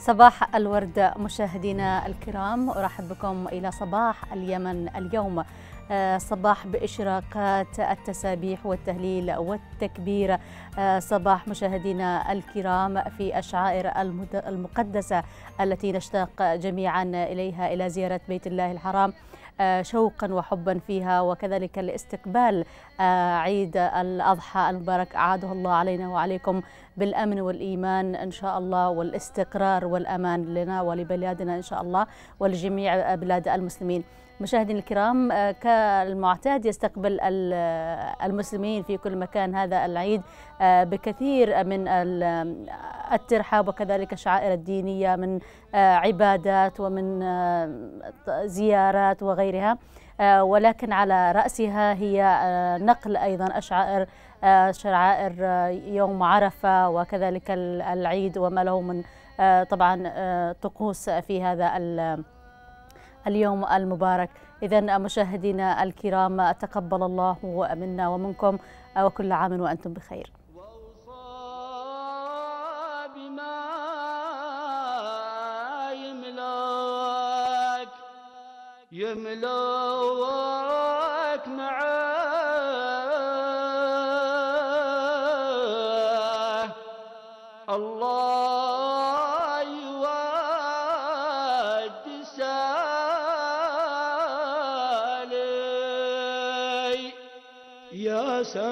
صباح الورد مشاهدينا الكرام ارحب بكم الى صباح اليمن اليوم آه، صباح بإشراقات التسابيح والتهليل والتكبير آه، صباح مشاهدينا الكرام في أشعائر المقدسة التي نشتاق جميعا إليها إلى زيارة بيت الله الحرام آه، شوقا وحبا فيها وكذلك لاستقبال آه، عيد الأضحى المبارك أعاده الله علينا وعليكم بالأمن والإيمان إن شاء الله والاستقرار والأمان لنا ولبلادنا إن شاء الله ولجميع بلاد المسلمين مشاهدينا الكرام آه، كالمعتاد يستقبل آه، المسلمين في كل مكان هذا العيد آه، بكثير من الترحاب وكذلك الشعائر الدينية من عبادات ومن زيارات وغيرها ولكن على رأسها هي نقل أيضا أشعائر شعائر يوم عرفة وكذلك العيد وما له من طبعا طقوس في هذا اليوم المبارك إذا مشاهدينا الكرام تقبل الله منا ومنكم وكل عام وأنتم بخير يملاك معاه الله ساي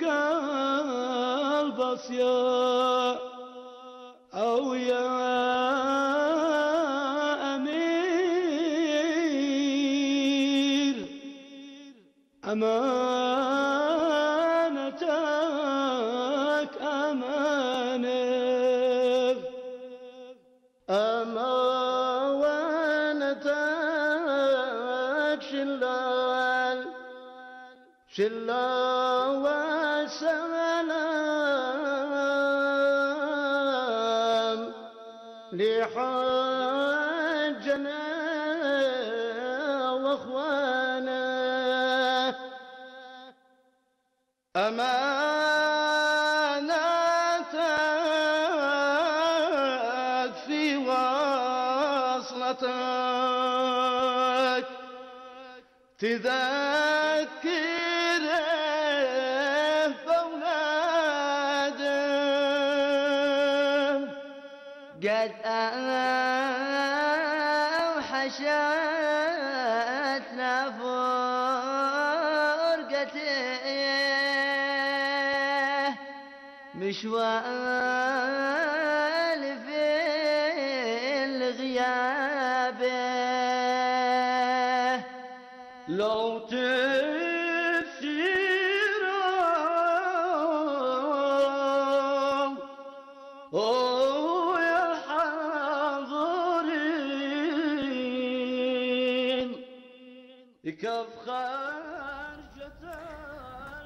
قلب صياد حاجنا واخوانا اماناتك في وصلتك تذاكر شاتنا فرقته مشوار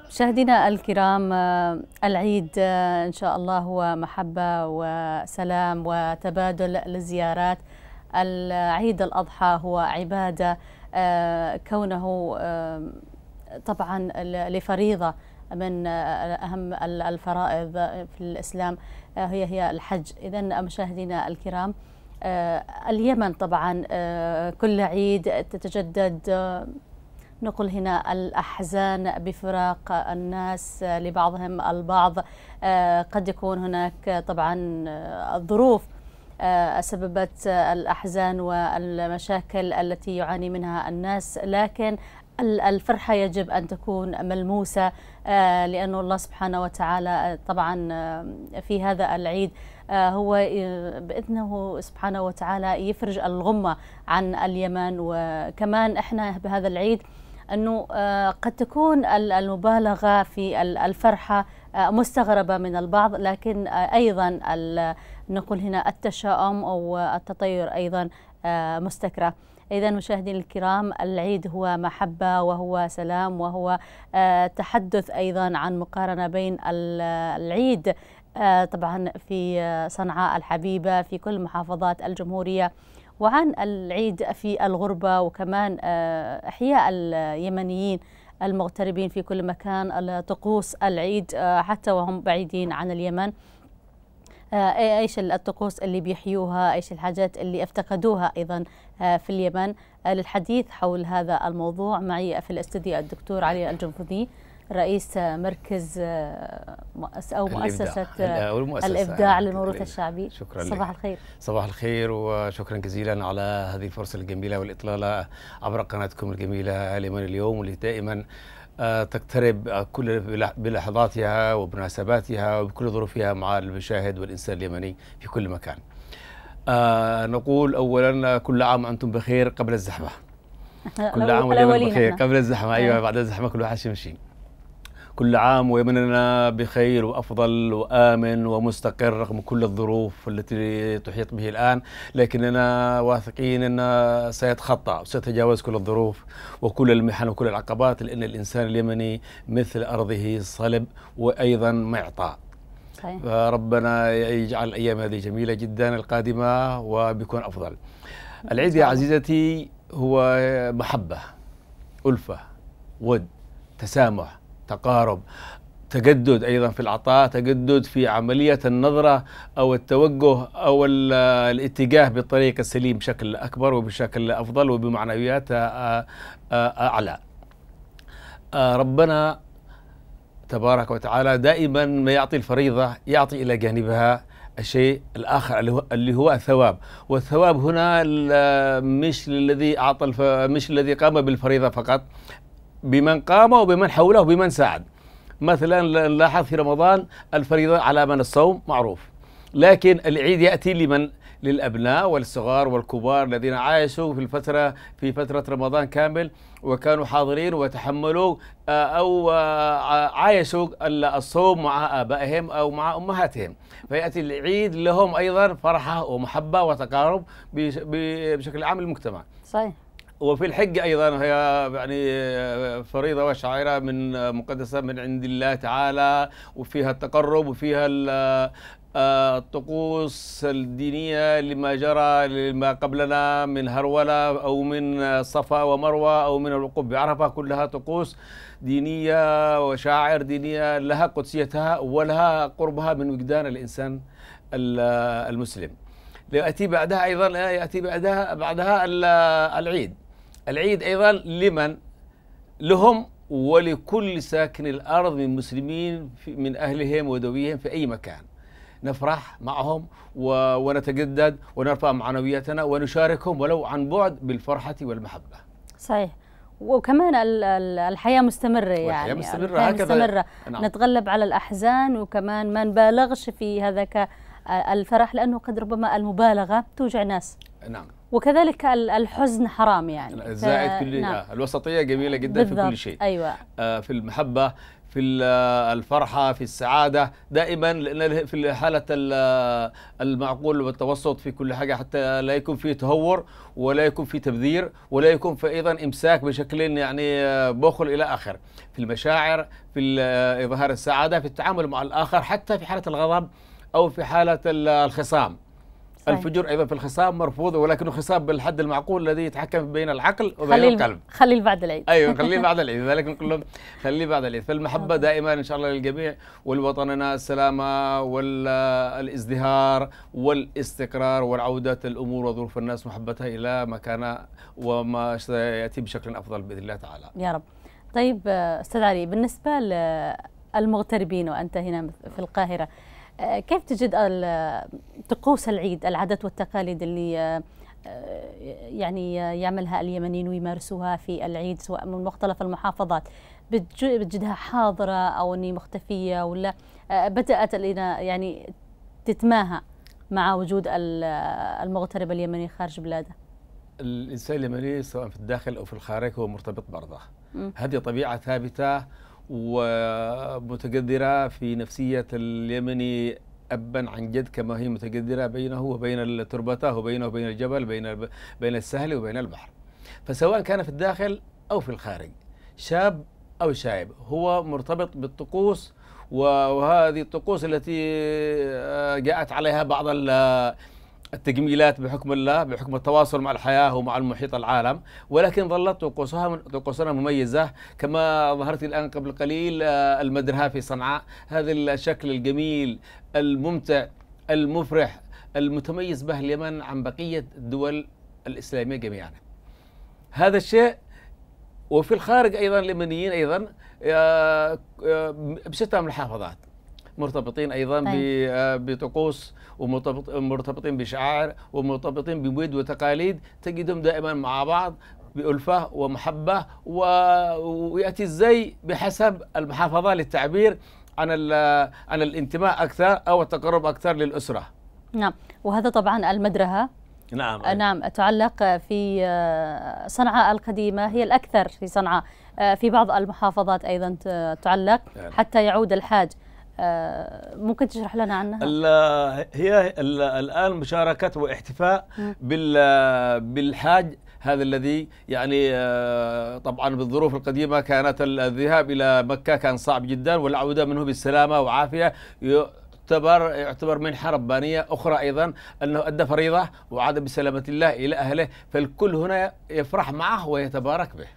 مشاهدينا الكرام آه، العيد آه، إن شاء الله هو محبة وسلام وتبادل للزيارات العيد الأضحى هو عبادة آه، كونه طبعا لفريضة من أهم الفرائض في الإسلام هي هي الحج إذا مشاهدينا الكرام آه، اليمن طبعا آه، كل عيد تتجدد آه، نقل هنا الأحزان بفراق الناس لبعضهم البعض قد يكون هناك طبعا الظروف سببت الأحزان والمشاكل التي يعاني منها الناس لكن الفرحة يجب أن تكون ملموسة لأن الله سبحانه وتعالى طبعا في هذا العيد آه، هو آه، باذنه سبحانه وتعالى يفرج الغمه عن اليمن وكمان احنا بهذا العيد انه آه، قد تكون المبالغه في الفرحه مستغربه من البعض لكن ايضا نقول هنا التشاؤم او التطير ايضا مستكره إذا مشاهدينا الكرام العيد هو محبة وهو سلام وهو تحدث أيضا عن مقارنة بين العيد آه، طبعا في آه، صنعاء الحبيبة في كل محافظات الجمهورية وعن العيد في الغربة وكمان آه، إحياء اليمنيين المغتربين في كل مكان طقوس العيد حتى وهم بعيدين عن اليمن ايش الطقوس اللي بيحيوها ايش الحاجات اللي افتقدوها ايضا في اليمن للحديث حول هذا الموضوع معي في الاستديو الدكتور علي الجنفذي رئيس مركز آه، او مؤسسه آه، الابداع, يعني الإبداع للموروث الشعبي شكرا صباح الخير صباح الخير وشكرا جزيلا على هذه الفرصه الجميله والاطلاله عبر قناتكم الجميله اليمن اليوم واللي دائما آه، تقترب كل بلحظاتها وبمناسباتها وبكل ظروفها مع المشاهد والانسان اليمني في كل مكان. نقول اولا كل عام وانتم بخير قبل الزحمه. كل عام وانتم بخير قبل الزحمه ايوه بعد الزحمه كل واحد يمشي. كل عام ويمننا بخير وافضل وامن ومستقر رغم كل الظروف التي تحيط به الان لكننا واثقين ان سيتخطى وسيتجاوز كل الظروف وكل المحن وكل العقبات لان الانسان اليمني مثل ارضه صلب وايضا معطاء صحيح. فربنا يجعل الايام هذه جميله جدا القادمه وبيكون افضل العيد يا عزيزتي هو محبه الفه ود تسامح تقارب تجدد ايضا في العطاء تجدد في عمليه النظره او التوجه او الاتجاه بالطريق السليم بشكل اكبر وبشكل افضل وبمعنويات اعلى ربنا تبارك وتعالى دائما ما يعطي الفريضه يعطي الى جانبها الشيء الآخر اللي هو الثواب والثواب هنا مش للذي أعطى مش الذي قام بالفريضة فقط بمن قام وبمن حوله وبمن ساعد مثلا نلاحظ في رمضان الفريضة على من الصوم معروف لكن العيد يأتي لمن للأبناء والصغار والكبار الذين عايشوا في الفترة في فترة رمضان كامل وكانوا حاضرين وتحملوا آه، أو آه، عايشوا الصوم مع آبائهم أو مع أمهاتهم فيأتي العيد لهم أيضا فرحة ومحبة وتقارب بشكل عام المجتمع صحيح وفي الحج ايضا هي يعني فريضه وشعيره من مقدسه من عند الله تعالى وفيها التقرب وفيها الطقوس الدينية لما جرى لما قبلنا من هرولة أو من صفا ومروة أو من الوقوف بعرفة كلها طقوس دينية وشاعر دينية لها قدسيتها ولها قربها من وجدان الإنسان المسلم يأتي بعدها أيضا يأتي بعدها بعدها العيد العيد أيضا لمن لهم ولكل ساكن الأرض من مسلمين من أهلهم ودويهم في أي مكان نفرح معهم و... ونتجدد ونرفع معنوياتنا ونشاركهم ولو عن بعد بالفرحة والمحبة صحيح وكمان الحياة مستمرة يعني الحياة يعني مستمرة, الحياة هكذا مستمرة. نعم. نتغلب على الأحزان وكمان ما نبالغش في هذاك آه، الفرح لأنه قد ربما المبالغة توجع ناس نعم وكذلك الحزن حرام يعني زائد كل نعم. آه، الوسطيه جميله جدا بالضبط. في كل شيء ايوه آه، في المحبه في آه، الفرحة في السعادة دائما لأن في حالة المعقول والتوسط في كل حاجة حتى لا يكون في تهور ولا يكون في تبذير ولا يكون في أيضا إمساك بشكل يعني بخل إلى آخر في المشاعر في إظهار السعادة في التعامل مع الآخر حتى في حالة الغضب أو في حالة الخصام الفجور ايضا في الخصام مرفوض ولكنه خصام بالحد المعقول الذي يتحكم بين العقل وبين القلب خليه بعد العيد ايوه خليه بعد العيد لذلك نقول لهم خليه بعد العيد فالمحبه آه. دائما ان شاء الله للجميع ولوطننا السلامه والازدهار والاستقرار والعوده الامور وظروف الناس محبتها الى مكانها وما سياتي بشكل افضل باذن الله تعالى يا رب طيب استاذ علي بالنسبه للمغتربين وانت هنا في القاهره كيف تجد طقوس العيد العادات والتقاليد اللي آه، يعني آه، يعملها اليمنيين ويمارسوها في العيد سواء من مختلف المحافظات بتجدها حاضرة أو أني مختفية ولا آه، بدأت يعني تتماهى مع وجود المغترب اليمني خارج بلاده الإنسان اليمني سواء في الداخل أو في الخارج هو مرتبط برضه هذه طبيعة ثابتة ومتجذرة في نفسية اليمني أبا عن جد كما هي متجذرة بينه وبين تربته وبينه وبين الجبل بين بين السهل وبين البحر فسواء كان في الداخل أو في الخارج شاب أو شايب هو مرتبط بالطقوس وهذه الطقوس التي آه، جاءت عليها بعض التجميلات بحكم الله بحكم التواصل مع الحياة ومع المحيط العالم ولكن ظلت طقوسها طقوسنا مميزة كما ظهرت الآن قبل قليل آه، المدرها في صنعاء هذا الشكل الجميل الممتع المفرح المتميز به اليمن عن بقية الدول الإسلامية جميعا هذا الشيء وفي الخارج أيضا اليمنيين أيضا آه، آه، بشتى المحافظات مرتبطين ايضا طيب. آه، بطقوس ومرتبطين بشعائر ومرتبطين بمواد وتقاليد تجدهم دائما مع بعض بألفة ومحبة ويأتي الزي بحسب المحافظة للتعبير عن عن الانتماء أكثر أو التقرب أكثر للأسرة نعم وهذا طبعا المدرهة نعم آه، نعم تعلق في آه، صنعاء القديمة هي الأكثر في صنعاء في بعض المحافظات أيضا تعلق يعني. حتى يعود الحاج آه، ممكن تشرح لنا عنها؟ هي الان مشاركه واحتفاء بالحاج هذا الذي يعني آه، طبعا بالظروف القديمه كانت الذهاب الى مكه كان صعب جدا والعوده منه بالسلامه وعافيه يعتبر يعتبر منحة ربانية أخرى أيضا أنه أدى فريضة وعاد بسلامة الله إلى أهله فالكل هنا يفرح معه ويتبارك به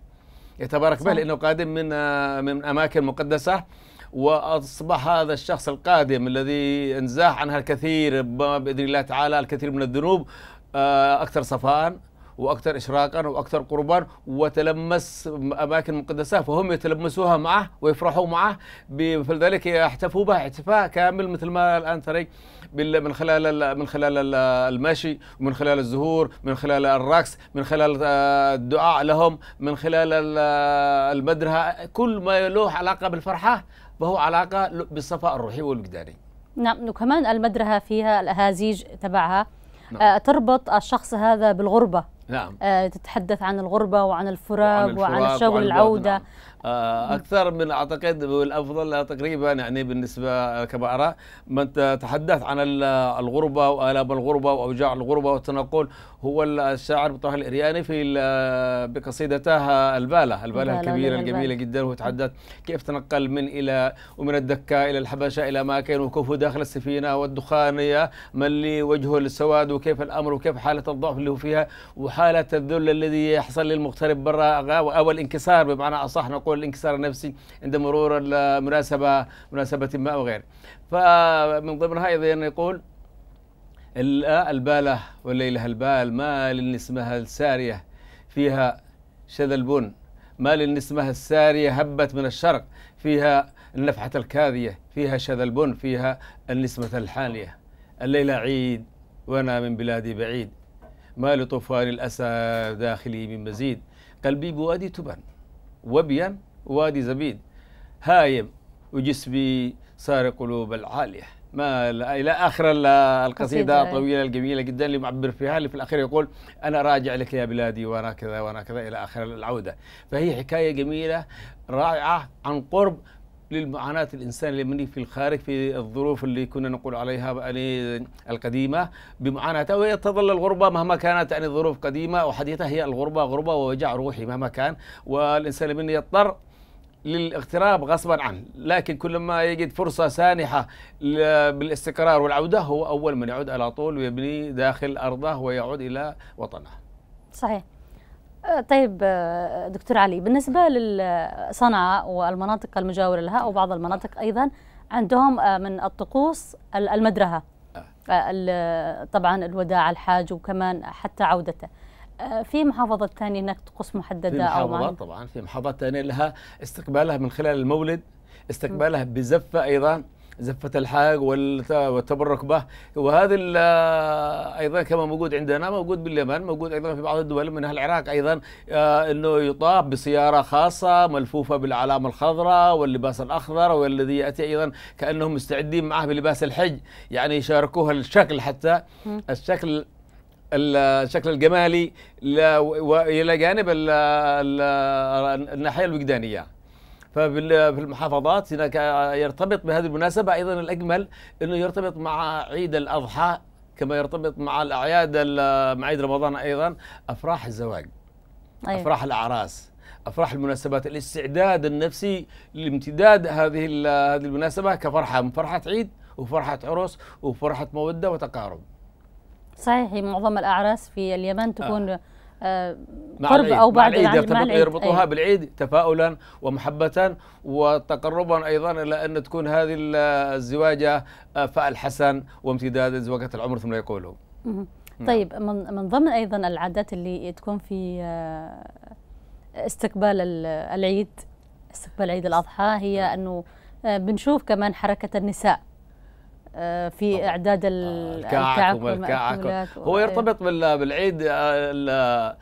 يتبارك صح. به لأنه قادم من آه، من أماكن مقدسة واصبح هذا الشخص القادم الذي انزاح عنها الكثير باذن الله تعالى الكثير من الذنوب آه، اكثر صفاء واكثر اشراقا واكثر قربا وتلمس اماكن مقدسه فهم يتلمسوها معه ويفرحوا معه فلذلك يحتفوا بها احتفاء كامل مثل ما الان تري من خلال من خلال المشي ومن خلال الزهور من خلال الرقص من خلال آه، الدعاء لهم من خلال المدرها كل ما له علاقه بالفرحه وهو علاقه بالصفاء الروحي والوجداني نعم وكمان المدرها فيها الاهازيج تبعها نعم. آه تربط الشخص هذا بالغربه نعم آه تتحدث عن الغربه وعن الفراق وعن, الفراق وعن الشغل وعن العوده نعم. آه، اكثر من اعتقد الافضل تقريبا يعني بالنسبه ارى من تحدث عن الغربه والام الغربه واوجاع الغربه والتنقل هو الشاعر طه الارياني في بقصيدته الباله الباله الكبيره الجميله جدا وهو تحدث كيف تنقل من الى ومن الدكه الى الحبشه الى اماكن وكيف داخل السفينه والدخانيه من لي وجهه للسواد وكيف الامر وكيف حاله الضعف اللي هو فيها وحاله الذل الذي يحصل للمغترب برا او الانكسار بمعنى اصح نقول والانكسار الانكسار النفسي عند مرور المناسبة مناسبة ما أو غيره فمن ضمنها أيضا يقول الا البالة والليله البال ما للنسمة السارية فيها البن ما للنسمة السارية هبت من الشرق فيها النفحة الكاذية فيها البن فيها النسمة الحانية الليلة عيد وأنا من بلادي بعيد ما لطوفان الأسى داخلي من مزيد قلبي بوادي تبان وبيان وادي زبيد هايم وجسمي صار قلوب العالية ما إلى آخر القصيدة إيه. الطويلة الجميلة جدا اللي معبر فيها اللي في الأخير يقول أنا راجع لك يا بلادي وأنا كذا وأنا كذا إلى آخر العودة فهي حكاية جميلة رائعة عن قرب للمعاناة الإنسان اليمني في الخارج في الظروف اللي كنا نقول عليها يعني القديمة بمعاناته وهي تظل الغربة مهما كانت يعني ظروف قديمة وحديثة هي الغربة غربة ووجع روحي مهما كان والإنسان اليمني يضطر للاغتراب غصبا عنه لكن كلما يجد فرصة سانحة بالاستقرار والعودة هو أول من يعود على طول ويبني داخل أرضه ويعود إلى وطنه صحيح آه، طيب آه، دكتور علي بالنسبة لصنعاء والمناطق المجاورة لها أو بعض المناطق أيضا عندهم آه، من الطقوس المدرهة طبعا الوداع الحاج وكمان حتى عودته في محافظة ثانية هناك طقوس محددة في محافظة أو معين. طبعا في محافظة ثانية لها استقبالها من خلال المولد استقبالها بزفة أيضا زفة الحاج والتبرك به وهذا أيضا كما موجود عندنا موجود باليمن موجود أيضا في بعض الدول منها العراق أيضا آه، أنه يطاف بسيارة خاصة ملفوفة بالعلامة الخضراء واللباس الأخضر والذي يأتي أيضا كأنهم مستعدين معه بلباس الحج يعني يشاركوها الشكل حتى الشكل الشكل الجمالي الى جانب الناحيه الوجدانيه ففي المحافظات هناك يرتبط بهذه المناسبة أيضا الأجمل أنه يرتبط مع عيد الأضحى كما يرتبط مع الأعياد مع عيد رمضان أيضا أفراح الزواج أيوة. أفراح الأعراس افراح المناسبات الاستعداد النفسي لامتداد هذه هذه المناسبه كفرحه فرحه عيد وفرحه عروس وفرحه موده وتقارب صحيح معظم الاعراس في اليمن تكون آه. قرب او بعد العيد يربطوها يربطها بالعيد تفاؤلا ومحبه وتقربا ايضا الى ان تكون هذه الزواجه آه، فال حسن وامتداد زواجه العمر ثم يقولوا نعم. طيب من من ضمن ايضا العادات اللي تكون في آه، استقبال العيد استقبال عيد الاضحى هي نعم. انه آه، بنشوف كمان حركه النساء آه، في اعداد آه، الكعك والكعك هو يرتبط إيه. بالعيد آه،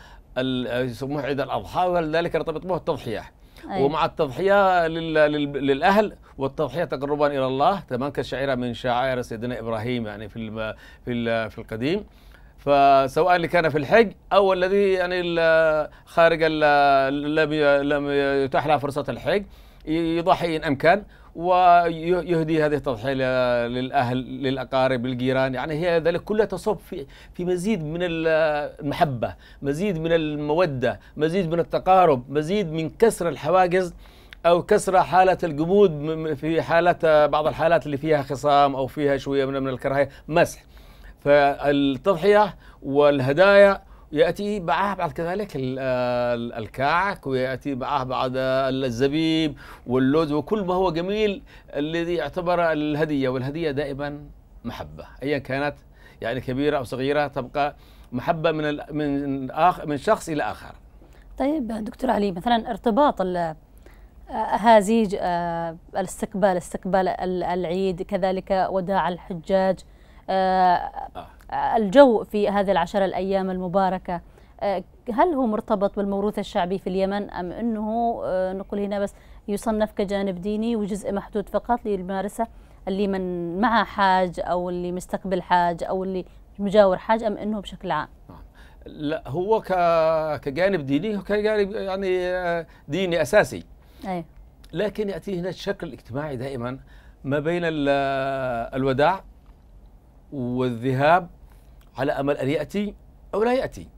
يسموه عيد الاضحى ولذلك يرتبط به التضحيه أيوة. ومع التضحيه للاهل والتضحيه تقربا الى الله تمام كشعيره من شعائر سيدنا ابراهيم يعني في في في القديم فسواء اللي كان في الحج او الذي يعني خارج لم لم يتاح له فرصه الحج يضحي ان امكن ويهدي هذه التضحية للأهل للأقارب للجيران يعني هي ذلك كلها تصب في, في مزيد من المحبة مزيد من المودة مزيد من التقارب مزيد من كسر الحواجز أو كسر حالة الجمود في حالة بعض الحالات اللي فيها خصام أو فيها شوية من, من الكراهية مسح فالتضحية والهدايا ياتي معه بعد كذلك الكعك وياتي معه بعد الزبيب واللوز وكل ما هو جميل الذي يعتبر الهديه والهديه دائما محبه ايا كانت يعني كبيره او صغيره تبقى محبه من من آخر من شخص الى اخر. طيب دكتور علي مثلا ارتباط هازيج آه، الاستقبال استقبال العيد كذلك وداع الحجاج آه. آه. الجو في هذه العشر الأيام المباركة آه، هل هو مرتبط بالموروث الشعبي في اليمن أم أنه آه، نقول هنا بس يصنف كجانب ديني وجزء محدود فقط للممارسة اللي من معه حاج أو اللي مستقبل حاج أو اللي مجاور حاج أم أنه بشكل عام نعم. لا هو كجانب ديني هو كجانب يعني آه، ديني أساسي أي. لكن يأتي هنا الشكل الاجتماعي دائما ما بين الوداع والذهاب على امل ان ياتي او لا ياتي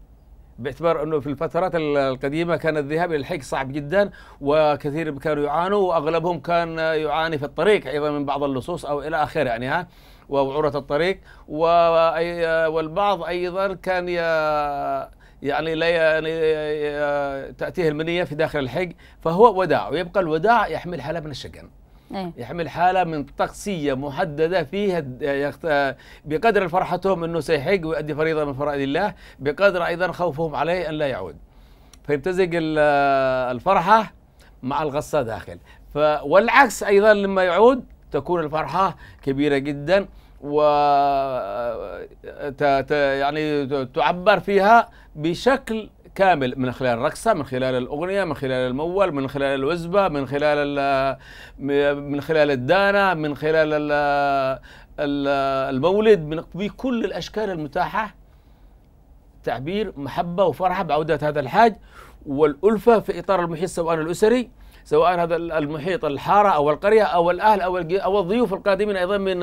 باعتبار انه في الفترات القديمه كان الذهاب الى الحج صعب جدا وكثير كانوا يعانوا واغلبهم كان يعاني في الطريق ايضا من بعض اللصوص او الى اخره يعني ها وعورة الطريق والبعض ايضا كان يعني لا يعني تاتيه المنيه في داخل الحج فهو وداع ويبقى الوداع يحمل حاله من الشجن أيه. يحمل حاله من طقسيه محدده فيها بقدر فرحتهم انه سيحج ويؤدي فريضه من فرائض الله بقدر ايضا خوفهم عليه ان لا يعود فيمتزق الفرحه مع الغصه داخل ف... والعكس ايضا لما يعود تكون الفرحه كبيره جدا و يعني تعبر فيها بشكل كامل من خلال الرقصه من خلال الاغنيه من خلال المول من خلال الوزبه من خلال من خلال الدانه من خلال المولد من بكل الاشكال المتاحه تعبير محبه وفرحه بعوده هذا الحاج والالفه في اطار المحيط سواء الاسري سواء هذا المحيط الحاره او القريه او الاهل او او الضيوف القادمين ايضا من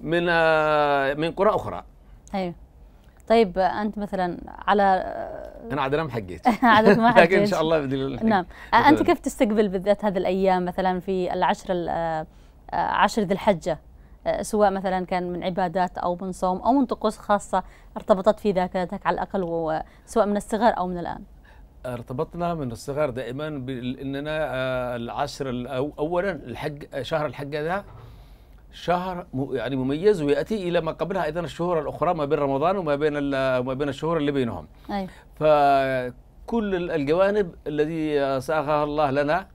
من من قرى اخرى. ايوه. طيب انت مثلا على انا عاد انا ما حقيت عاد ما حجيت لكن ان شاء الله باذن نعم آه، انت كيف تستقبل بالذات هذه الايام مثلا في العشر آه، آه، عشر ذي الحجه سواء مثلا كان من عبادات او من صوم او من طقوس خاصه ارتبطت في ذاكرتك على الاقل سواء من الصغر او من الان ارتبطنا من الصغر دائما باننا العشر اولا الحج شهر الحج ده شهر يعني مميز وياتي الى ما قبلها ايضا الشهور الاخرى ما بين رمضان وما بين ما بين الشهور اللي بينهم. أيوة. فكل الجوانب الذي ساقها الله لنا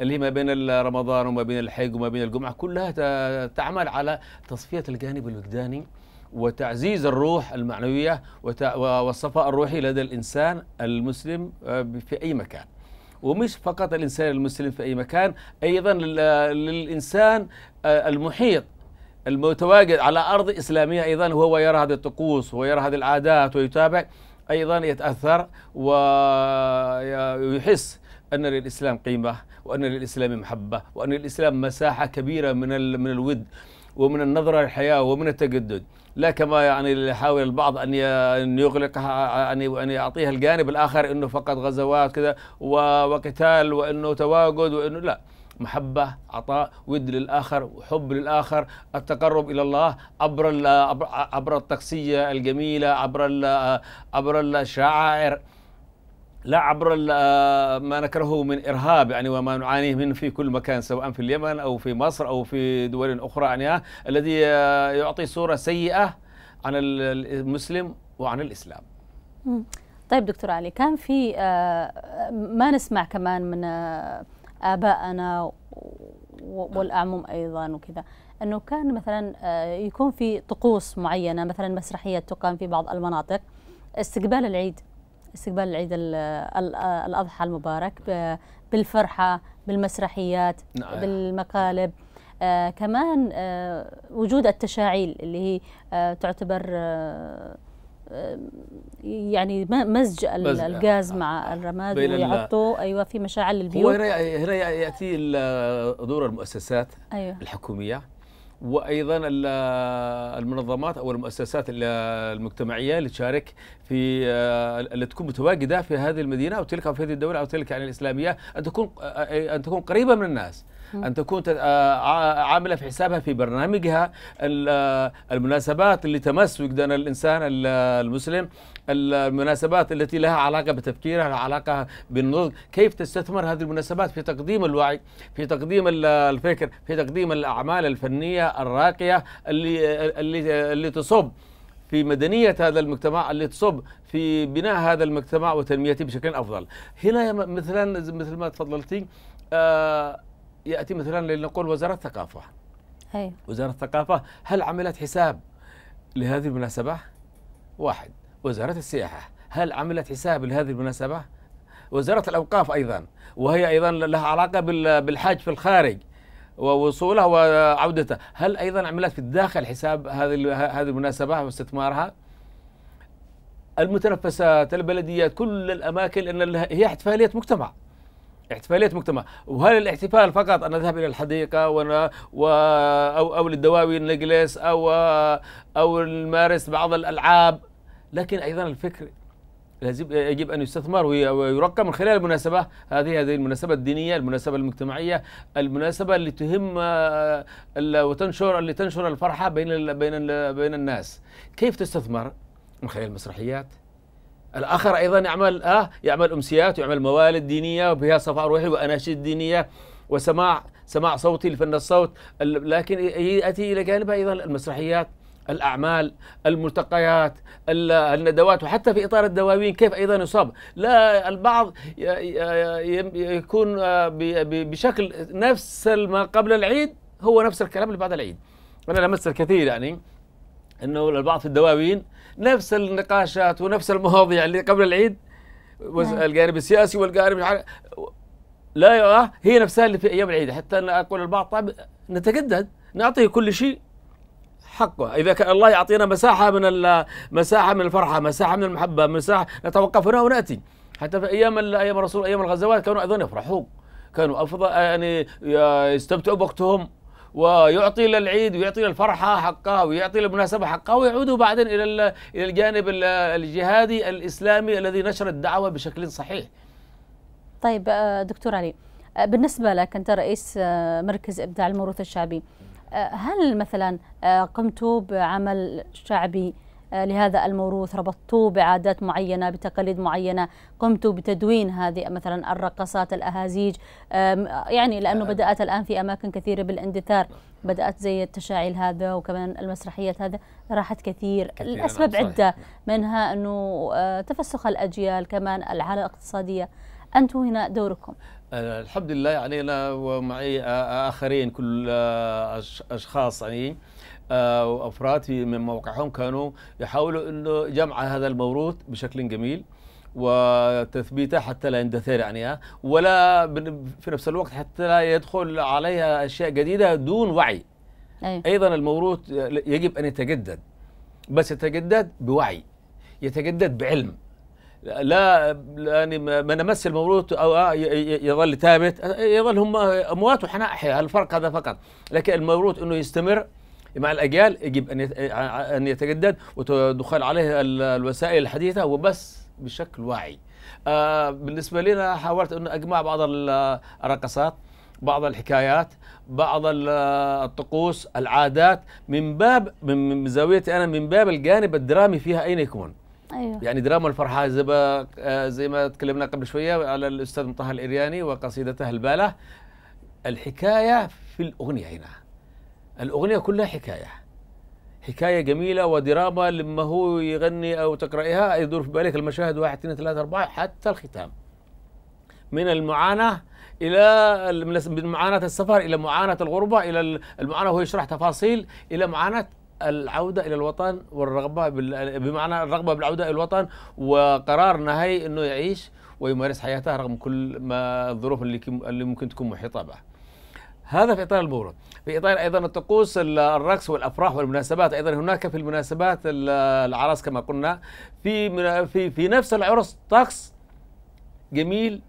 اللي هي ما بين رمضان وما بين الحج وما بين الجمعه كلها تعمل على تصفيه الجانب الوجداني وتعزيز الروح المعنويه والصفاء الروحي لدى الانسان المسلم آه، في اي مكان. ومش فقط الإنسان المسلم في أي مكان أيضا للإنسان آه، المحيط المتواجد على أرض إسلامية أيضا هو يرى هذه الطقوس ويرى هذه العادات ويتابع أيضا يتأثر ويحس أن للإسلام قيمة وأن للإسلام محبة وأن للإسلام مساحة كبيرة من من الود ومن النظرة للحياة ومن التجدد لا كما يعني يحاول البعض ان يغلقها ان ان يعطيها الجانب الاخر انه فقط غزوات كذا وقتال وانه تواجد وانه لا محبة عطاء ود للآخر وحب للآخر التقرب إلى الله عبر عبر الطقسية الجميلة عبر عبر الشعائر لا عبر آه، ما نكرهه من إرهاب يعني وما نعانيه منه في كل مكان سواء في اليمن أو في مصر أو في دول أخرى يعني الذي آه، يعطي صورة سيئة عن المسلم وعن الإسلام طيب دكتور علي كان في آه، ما نسمع كمان من آبائنا والأعمم أيضا وكذا أنه كان مثلا يكون في طقوس معينة مثلا مسرحيه تقام في بعض المناطق استقبال العيد استقبال العيد الأضحى المبارك بالفرحة بالمسرحيات نعم. بالمقالب آه كمان آه وجود التشاعيل اللي هي آه تعتبر آه, آه، يعني مزج الغاز آه. مع الرماد ويعطوا ايوه في مشاعل للبيوت هنا ياتي دور المؤسسات أيوة. الحكوميه وايضا المنظمات او المؤسسات المجتمعيه اللي تشارك في آه، اللي تكون متواجده في هذه المدينه او تلك او في هذه الدوله او تلك يعني الاسلاميه ان تكون آه، ان تكون قريبه من الناس ان تكون آه، عامله في حسابها في برنامجها المناسبات اللي تمس وجدان الانسان المسلم المناسبات التي لها علاقة بتفكيرها لها علاقة بالنضج كيف تستثمر هذه المناسبات في تقديم الوعي في تقديم الفكر في تقديم الأعمال الفنية الراقية اللي, اللي, اللي تصب في مدنية هذا المجتمع اللي تصب في بناء هذا المجتمع وتنميته بشكل أفضل هنا مثلا مثل ما تفضلتي آه يأتي مثلا لنقول وزارة الثقافة هي. وزارة الثقافة هل عملت حساب لهذه المناسبة؟ واحد وزارة السياحة هل عملت حساب لهذه المناسبة؟ وزارة الأوقاف أيضا وهي أيضا لها علاقة بالحج في الخارج ووصوله وعودته هل أيضا عملت في الداخل حساب هذه هذه المناسبة واستثمارها؟ المتنفسات البلديات كل الأماكن أن هي احتفالية مجتمع احتفالية مجتمع وهل الاحتفال فقط أن نذهب إلى الحديقة ونا و أو, أو للدواوين نجلس أو أو نمارس بعض الألعاب لكن ايضا الفكر لازم يجب ان يستثمر ويرقم من خلال المناسبه هذه هذه المناسبه الدينيه، المناسبه المجتمعيه، المناسبه اللي تهم آه، وتنشر اللي تنشر الفرحه بين الـ بين الـ بين الناس. كيف تستثمر؟ من خلال المسرحيات. الاخر ايضا يعمل اه يعمل امسيات ويعمل موالد دينيه وفيها صفاء روحي واناشيد دينيه وسماع سماع صوتي لفن الصوت لكن ياتي الى جانبها ايضا المسرحيات الأعمال الملتقيات الندوات وحتى في إطار الدواوين كيف أيضا يصاب لا البعض يكون آه، بشكل نفس ما قبل العيد هو نفس الكلام اللي بعد العيد أنا لمست الكثير يعني أنه البعض في الدواوين نفس النقاشات ونفس المواضيع اللي قبل العيد نعم. الجانب السياسي والجانب لا آه، هي نفسها اللي في أيام العيد حتى أنا أقول البعض طيب نتجدد نعطيه كل شيء حقه اذا كان الله يعطينا مساحه من مساحه من الفرحه مساحه من المحبه مساحه نتوقف هنا وناتي حتى في ايام ايام الرسول ايام الغزوات كانوا ايضا يفرحون كانوا افضل يعني يستمتعوا بوقتهم ويعطي للعيد ويعطي للفرحة حقها ويعطي للمناسبة حقها ويعودوا بعدين إلى إلى الجانب الجهادي الإسلامي الذي نشر الدعوة بشكل صحيح طيب آه، دكتور علي آه، بالنسبة لك أنت رئيس آه، مركز إبداع الموروث الشعبي آه، هل مثلا آه، قمتوا بعمل شعبي آه، لهذا الموروث ربطتوه بعادات معينة بتقاليد معينة قمتوا بتدوين هذه مثلا الرقصات الأهازيج يعني لأنه بدأت الآن في أماكن كثيرة بالاندثار بدأت زي التشاعيل هذا وكمان المسرحيات هذا راحت كثير, كثير الأسباب صحيح. عدة منها أنه تفسخ الأجيال كمان العالة الاقتصادية أنتم هنا دوركم الحمد لله يعني انا ومعي اخرين كل اشخاص يعني آه، وافراد من موقعهم كانوا يحاولوا انه جمع هذا الموروث بشكل جميل وتثبيته حتى لا يندثر يعني آه، ولا في نفس الوقت حتى لا يدخل عليها اشياء جديده دون وعي أي. أيوه. ايضا الموروث يجب ان يتجدد بس يتجدد بوعي يتجدد بعلم لا يعني ما نمس المولود او آه، يظل ثابت يظل هم اموات وحنا احياء الفرق هذا فقط لكن المولود انه يستمر مع الاجيال يجب ان ان يتجدد وتدخل عليه الوسائل الحديثه وبس بشكل واعي آه، بالنسبه لنا حاولت ان اجمع بعض الرقصات بعض الحكايات بعض الطقوس العادات من باب من زاويتي انا من باب الجانب الدرامي فيها اين يكون أيوه. يعني دراما الفرحة زي, آه، زي ما تكلمنا قبل شوية على الأستاذ مطهر الإرياني وقصيدته البالة الحكاية في الأغنية هنا الأغنية كلها حكاية حكاية جميلة ودراما لما هو يغني أو تقرأها يدور في بالك المشاهد واحد اثنين ثلاثة أربعة حتى الختام من المعاناة إلى من معاناة السفر إلى معاناة الغربة إلى المعاناة وهو يشرح تفاصيل إلى معاناة العوده الى الوطن والرغبه بال... بمعنى الرغبه بالعوده الى الوطن وقرار نهي انه يعيش ويمارس حياته رغم كل ما الظروف اللي, كم... اللي ممكن تكون محيطه به. هذا في اطار المورد، في اطار ايضا الطقوس الرقص والافراح والمناسبات، ايضا هناك في المناسبات العرس كما قلنا في من... في في نفس العرس طقس جميل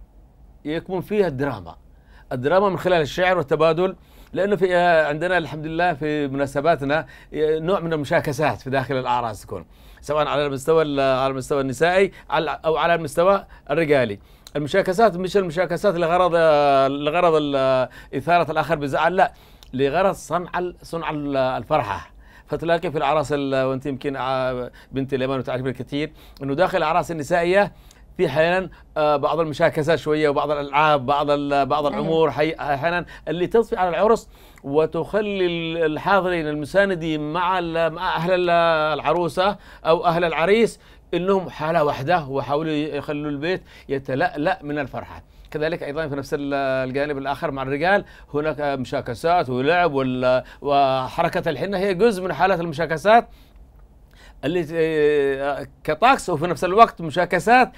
يكمن فيها الدراما. الدراما من خلال الشعر والتبادل لانه في آه، عندنا الحمد لله في مناسباتنا آه، نوع من المشاكسات في داخل الاعراس تكون سواء على المستوى على المستوى النسائي او على المستوى الرجالي المشاكسات مش المشاكسات لغرض آه، لغرض اثاره الاخر بزعل لا لغرض صنع صنع الفرحه فتلاقي في الاعراس وانت يمكن بنت اليمن وتعرف كثير انه داخل الاعراس النسائيه في احيانا آه، بعض المشاكسه شويه وبعض الالعاب بعض بعض نعم. الامور احيانا اللي تضفي على العرس وتخلي الحاضرين المساندين مع مع اهل العروسه او اهل العريس انهم حاله واحده وحاولوا يخلوا البيت يتلألأ من الفرحه. كذلك ايضا في نفس الجانب الاخر مع الرجال هناك مشاكسات ولعب وحركه الحنه هي جزء من حاله المشاكسات اللي آه، كطاكس وفي نفس الوقت مشاكسات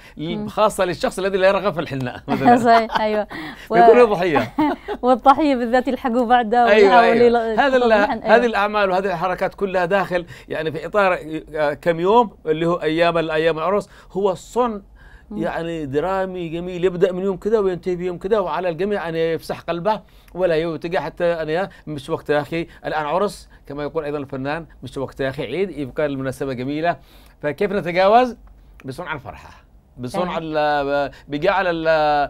خاصه للشخص الذي لا يرغب في الحناء صحيح ايوه يكون ضحيه والضحيه بالذات يلحقوا بعده أيوة, أيوة. هذا هذه أيوة. الاعمال وهذه الحركات كلها داخل يعني في اطار آه، كم يوم اللي هو ايام الايام العرس هو صن يعني درامي جميل يبدا من يوم كذا وينتهي بيوم كذا وعلى الجميع ان يفسح قلبه ولا يوتقى حتى ان مش وقت يا اخي الان عرس كما يقول ايضا الفنان مش وقت يا اخي عيد يبقى المناسبه جميله فكيف نتجاوز بصنع الفرحه بصنع بجعل آه،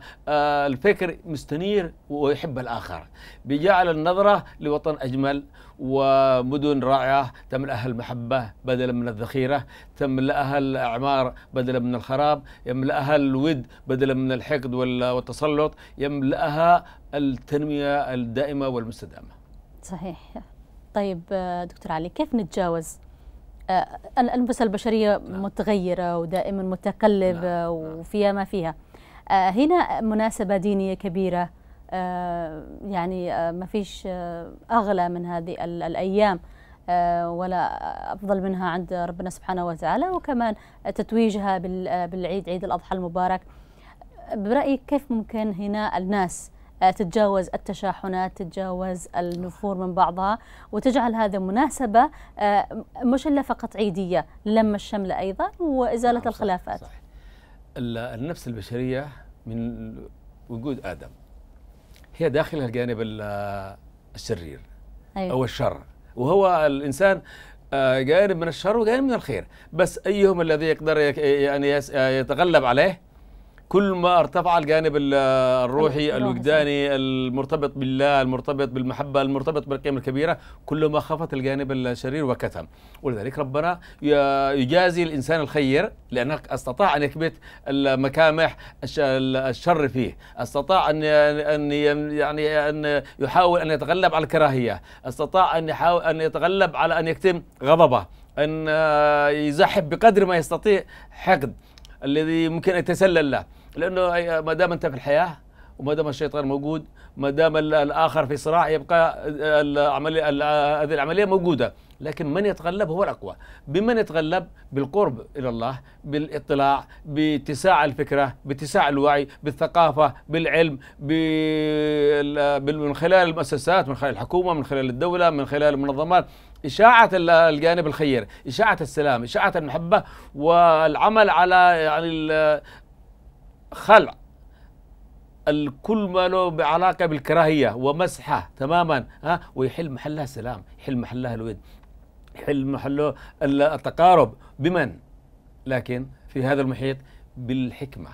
الفكر مستنير ويحب الاخر بجعل النظره لوطن اجمل ومدن رائعة تملأها المحبة بدلا من الذخيرة تملأها الأعمار بدلا من الخراب يملأها الود بدلا من الحقد والتسلط يملأها التنمية الدائمة والمستدامة صحيح طيب دكتور علي كيف نتجاوز آه، الألبسة البشرية نعم. متغيرة ودائما متقلبة نعم، نعم. وفيها ما فيها آه، هنا مناسبة دينية كبيرة آه، يعني آه، ما فيش آه، أغلى من هذه الأيام ولا أفضل منها عند ربنا سبحانه وتعالى وكمان تتويجها بالعيد عيد الأضحى المبارك برأيك كيف ممكن هنا الناس تتجاوز التشاحنات تتجاوز النفور من بعضها وتجعل هذا مناسبة مش إلا فقط عيدية لما الشملة أيضا وإزالة نعم، الخلافات صحيح. النفس البشرية من وجود آدم هي داخلها الجانب الشرير أيوة. او الشر وهو الانسان آه، جانب من الشر وجانب من الخير بس ايهم الذي يقدر يعني يتغلب عليه كل ما ارتفع الجانب الروحي الوجداني المرتبط بالله المرتبط بالمحبة المرتبط بالقيم الكبيرة كل ما خفت الجانب الشرير وكتم ولذلك ربنا يجازي الإنسان الخير لأنه استطاع أن يكبت المكامح الشر فيه استطاع أن أن يعني أن يحاول أن يتغلب على الكراهية استطاع أن يحاول أن يتغلب على أن يكتم غضبه أن يزحف بقدر ما يستطيع حقد الذي ممكن أن يتسلل له لانه ما دام انت في الحياه وما دام الشيطان موجود ما دام الاخر في صراع يبقى العمليه هذه العمليه موجوده لكن من يتغلب هو الاقوى بمن يتغلب بالقرب الى الله بالاطلاع باتساع الفكره باتساع الوعي بالثقافه بالعلم من خلال المؤسسات من خلال الحكومه من خلال الدوله من خلال المنظمات إشاعة الجانب الخير إشاعة السلام إشاعة المحبة والعمل على يعني خلع الكل ما له علاقه بالكراهيه ومسحه تماما ها ويحل محلها السلام يحل محلها الود يحل محله التقارب بمن لكن في هذا المحيط بالحكمه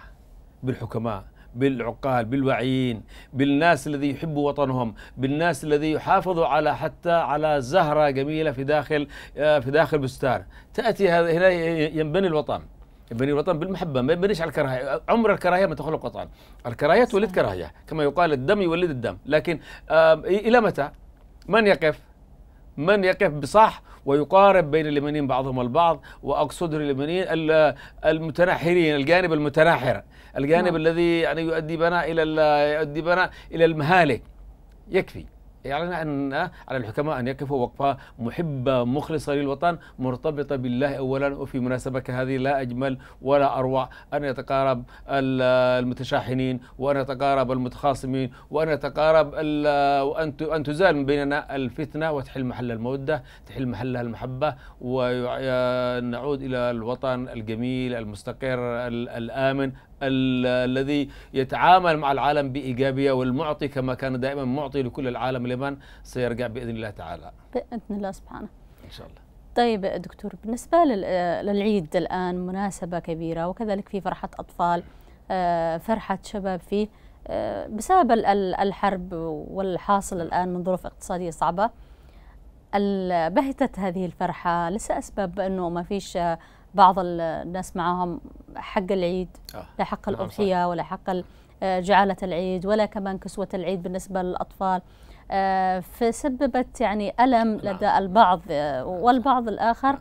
بالحكماء بالعقال بالوعيين بالناس الذي يحبوا وطنهم بالناس الذي يحافظوا على حتى على زهرة جميلة في داخل آه، في داخل بستان تأتي هنا ينبني الوطن بني الوطن بالمحبه ما بنيش على الكراهيه عمر الكراهيه ما تخلق وطن الكراهيه تولد كراهيه كما يقال الدم يولد الدم لكن الى متى من يقف من يقف بصح ويقارب بين اليمنيين بعضهم البعض واقصد اليمنيين المتناحرين الجانب المتناحر الجانب نعم. الذي يعني يؤدي بنا الى يؤدي بنا الى المهالك يكفي يعلن أن على الحكماء أن يقفوا وقفة محبة مخلصة للوطن مرتبطة بالله أولا وفي مناسبة كهذه لا أجمل ولا أروع أن يتقارب المتشاحنين وأن يتقارب المتخاصمين وأن يتقارب وأن تزال من بيننا الفتنة وتحل محل المودة تحل محلها المحبة ونعود إلى الوطن الجميل المستقر الآمن الذي يتعامل مع العالم بإيجابية والمعطي كما كان دائما معطي لكل العالم لمن سيرجع بإذن الله تعالى بإذن الله سبحانه إن شاء الله طيب دكتور بالنسبة للعيد الآن مناسبة كبيرة وكذلك في فرحة أطفال آه، فرحة شباب فيه آه، بسبب الحرب والحاصل الآن من ظروف اقتصادية صعبة بهتت هذه الفرحة لسه أسباب أنه ما فيش بعض الناس معاهم حق العيد آه. لا حق نعم، الأضحية ولا حق آه، جعالة العيد ولا كمان كسوة العيد بالنسبة للأطفال آه، فسببت يعني ألم نعم. لدى البعض والبعض الآخر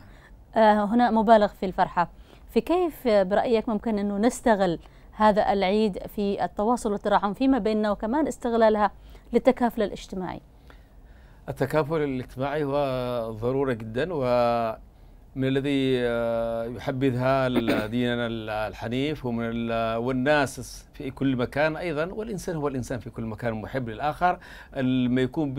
نعم. هنا مبالغ في الفرحة فكيف برأيك ممكن أنه نستغل هذا العيد في التواصل والتراحم فيما بيننا وكمان استغلالها للتكافل الاجتماعي التكافل الاجتماعي هو ضرورة جدا و من الذي آه، يحبذها ديننا الحنيف ومن والناس في كل مكان ايضا والانسان هو الانسان في كل مكان محب للاخر لما يكون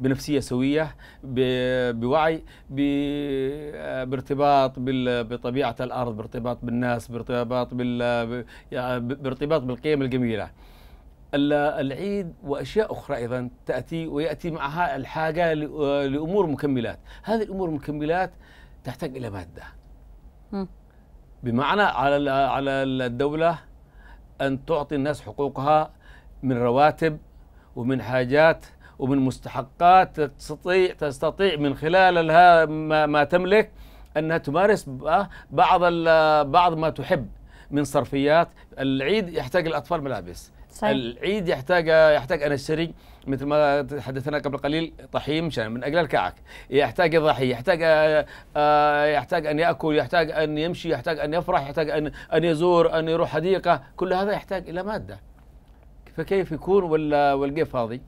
بنفسيه سويه بوعي آه، بارتباط بطبيعه الارض بارتباط بالناس بارتباط بال بارتباط بالقيم الجميله العيد واشياء اخرى ايضا تاتي وياتي معها الحاجه آه، لامور مكملات هذه الامور المكملات تحتاج الى ماده بمعنى على على الدوله ان تعطي الناس حقوقها من رواتب ومن حاجات ومن مستحقات تستطيع تستطيع من خلال ما, ما تملك انها تمارس بعض بعض ما تحب من صرفيات العيد يحتاج الاطفال ملابس صحيح. العيد يحتاج يحتاج انا اشتري مثل ما تحدثنا قبل قليل طحين من اجل الكعك يحتاج يضحي يحتاج آه، يحتاج ان ياكل يحتاج ان يمشي يحتاج ان يفرح يحتاج ان ان يزور ان يروح حديقه كل هذا يحتاج الى ماده فكيف يكون ولا والقيف فاضي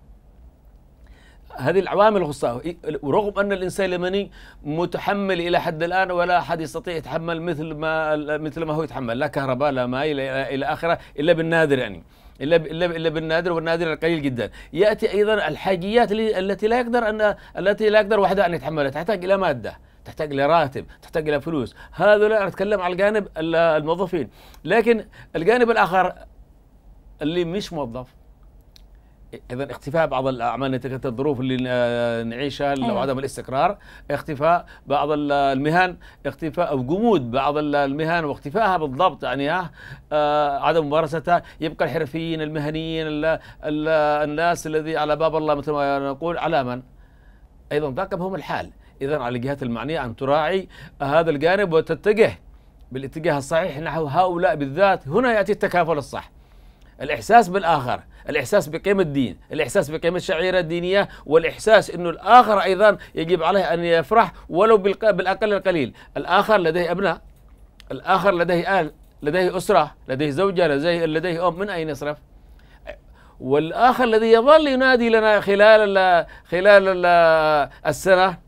هذه العوامل الخصائص ورغم ان الانسان اليمني متحمل الى حد الان ولا احد يستطيع يتحمل مثل ما مثل ما هو يتحمل لا كهرباء لا ماء الى اخره الا بالنادر يعني الا الا الا بالنادر والنادر القليل جدا ياتي ايضا الحاجيات التي لا يقدر ان التي لا يقدر وحدها ان يتحملها تحتاج الى ماده تحتاج الى راتب تحتاج الى فلوس هذا لا اتكلم على الجانب الموظفين لكن الجانب الاخر اللي مش موظف اذا اختفاء بعض الاعمال نتيجه الظروف اللي آه، نعيشها او أيوة. عدم الاستقرار اختفاء بعض المهن اختفاء او جمود بعض المهن واختفائها بالضبط يعني آه، عدم ممارستها يبقى الحرفيين المهنيين الـ الـ الناس الذي على باب الله مثل ما نقول على من ايضا ذاك هم الحال اذا على الجهات المعنيه ان تراعي هذا الجانب وتتجه بالاتجاه الصحيح نحو هؤلاء بالذات هنا ياتي التكافل الصح الإحساس بالآخر الإحساس بقيمة الدين الإحساس بقيمة الشعيرة الدينية والإحساس أنه الآخر أيضا يجب عليه أن يفرح ولو بالأقل القليل الآخر لديه أبناء الآخر لديه آل لديه أسرة لديه زوجة لديه, لديه أم من أين يصرف والآخر الذي يظل ينادي لنا خلال الـ خلال الـ السنة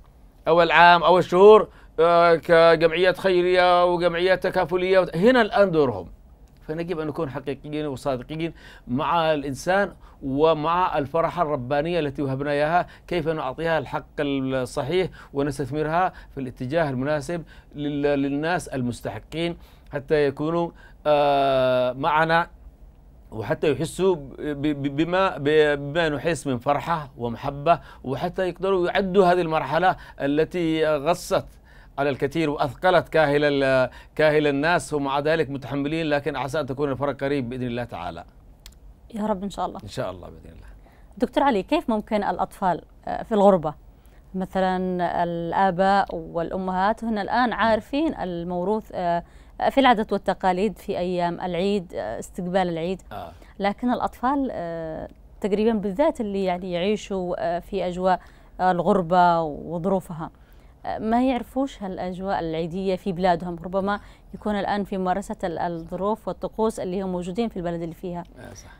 أو العام أو الشهور آه، كجمعيات خيرية وجمعيات تكافلية هنا الآن دورهم فنجب أن نكون حقيقيين وصادقين مع الإنسان ومع الفرحة الربانية التي وهبنا إياها كيف نعطيها الحق الصحيح ونستثمرها في الاتجاه المناسب للناس المستحقين حتى يكونوا آه، معنا وحتى يحسوا بما بما نحس من فرحه ومحبه وحتى يقدروا يعدوا هذه المرحله التي غصت على الكثير واثقلت كاهل كاهل الناس ومع ذلك متحملين لكن عسى ان تكون الفرق قريب باذن الله تعالى. يا رب ان شاء الله. ان شاء الله باذن الله. دكتور علي كيف ممكن الاطفال آه، في الغربه مثلا الاباء والامهات هن الان عارفين الموروث آه، آه، في العادات والتقاليد في ايام العيد استقبال العيد آه. لكن الاطفال تقريبا بالذات اللي يعني يعيشوا في اجواء الغربه وظروفها ما يعرفوش هالاجواء العيديه في بلادهم ربما يكون الان في ممارسه الظروف والطقوس اللي هم موجودين في البلد اللي فيها آه، صح.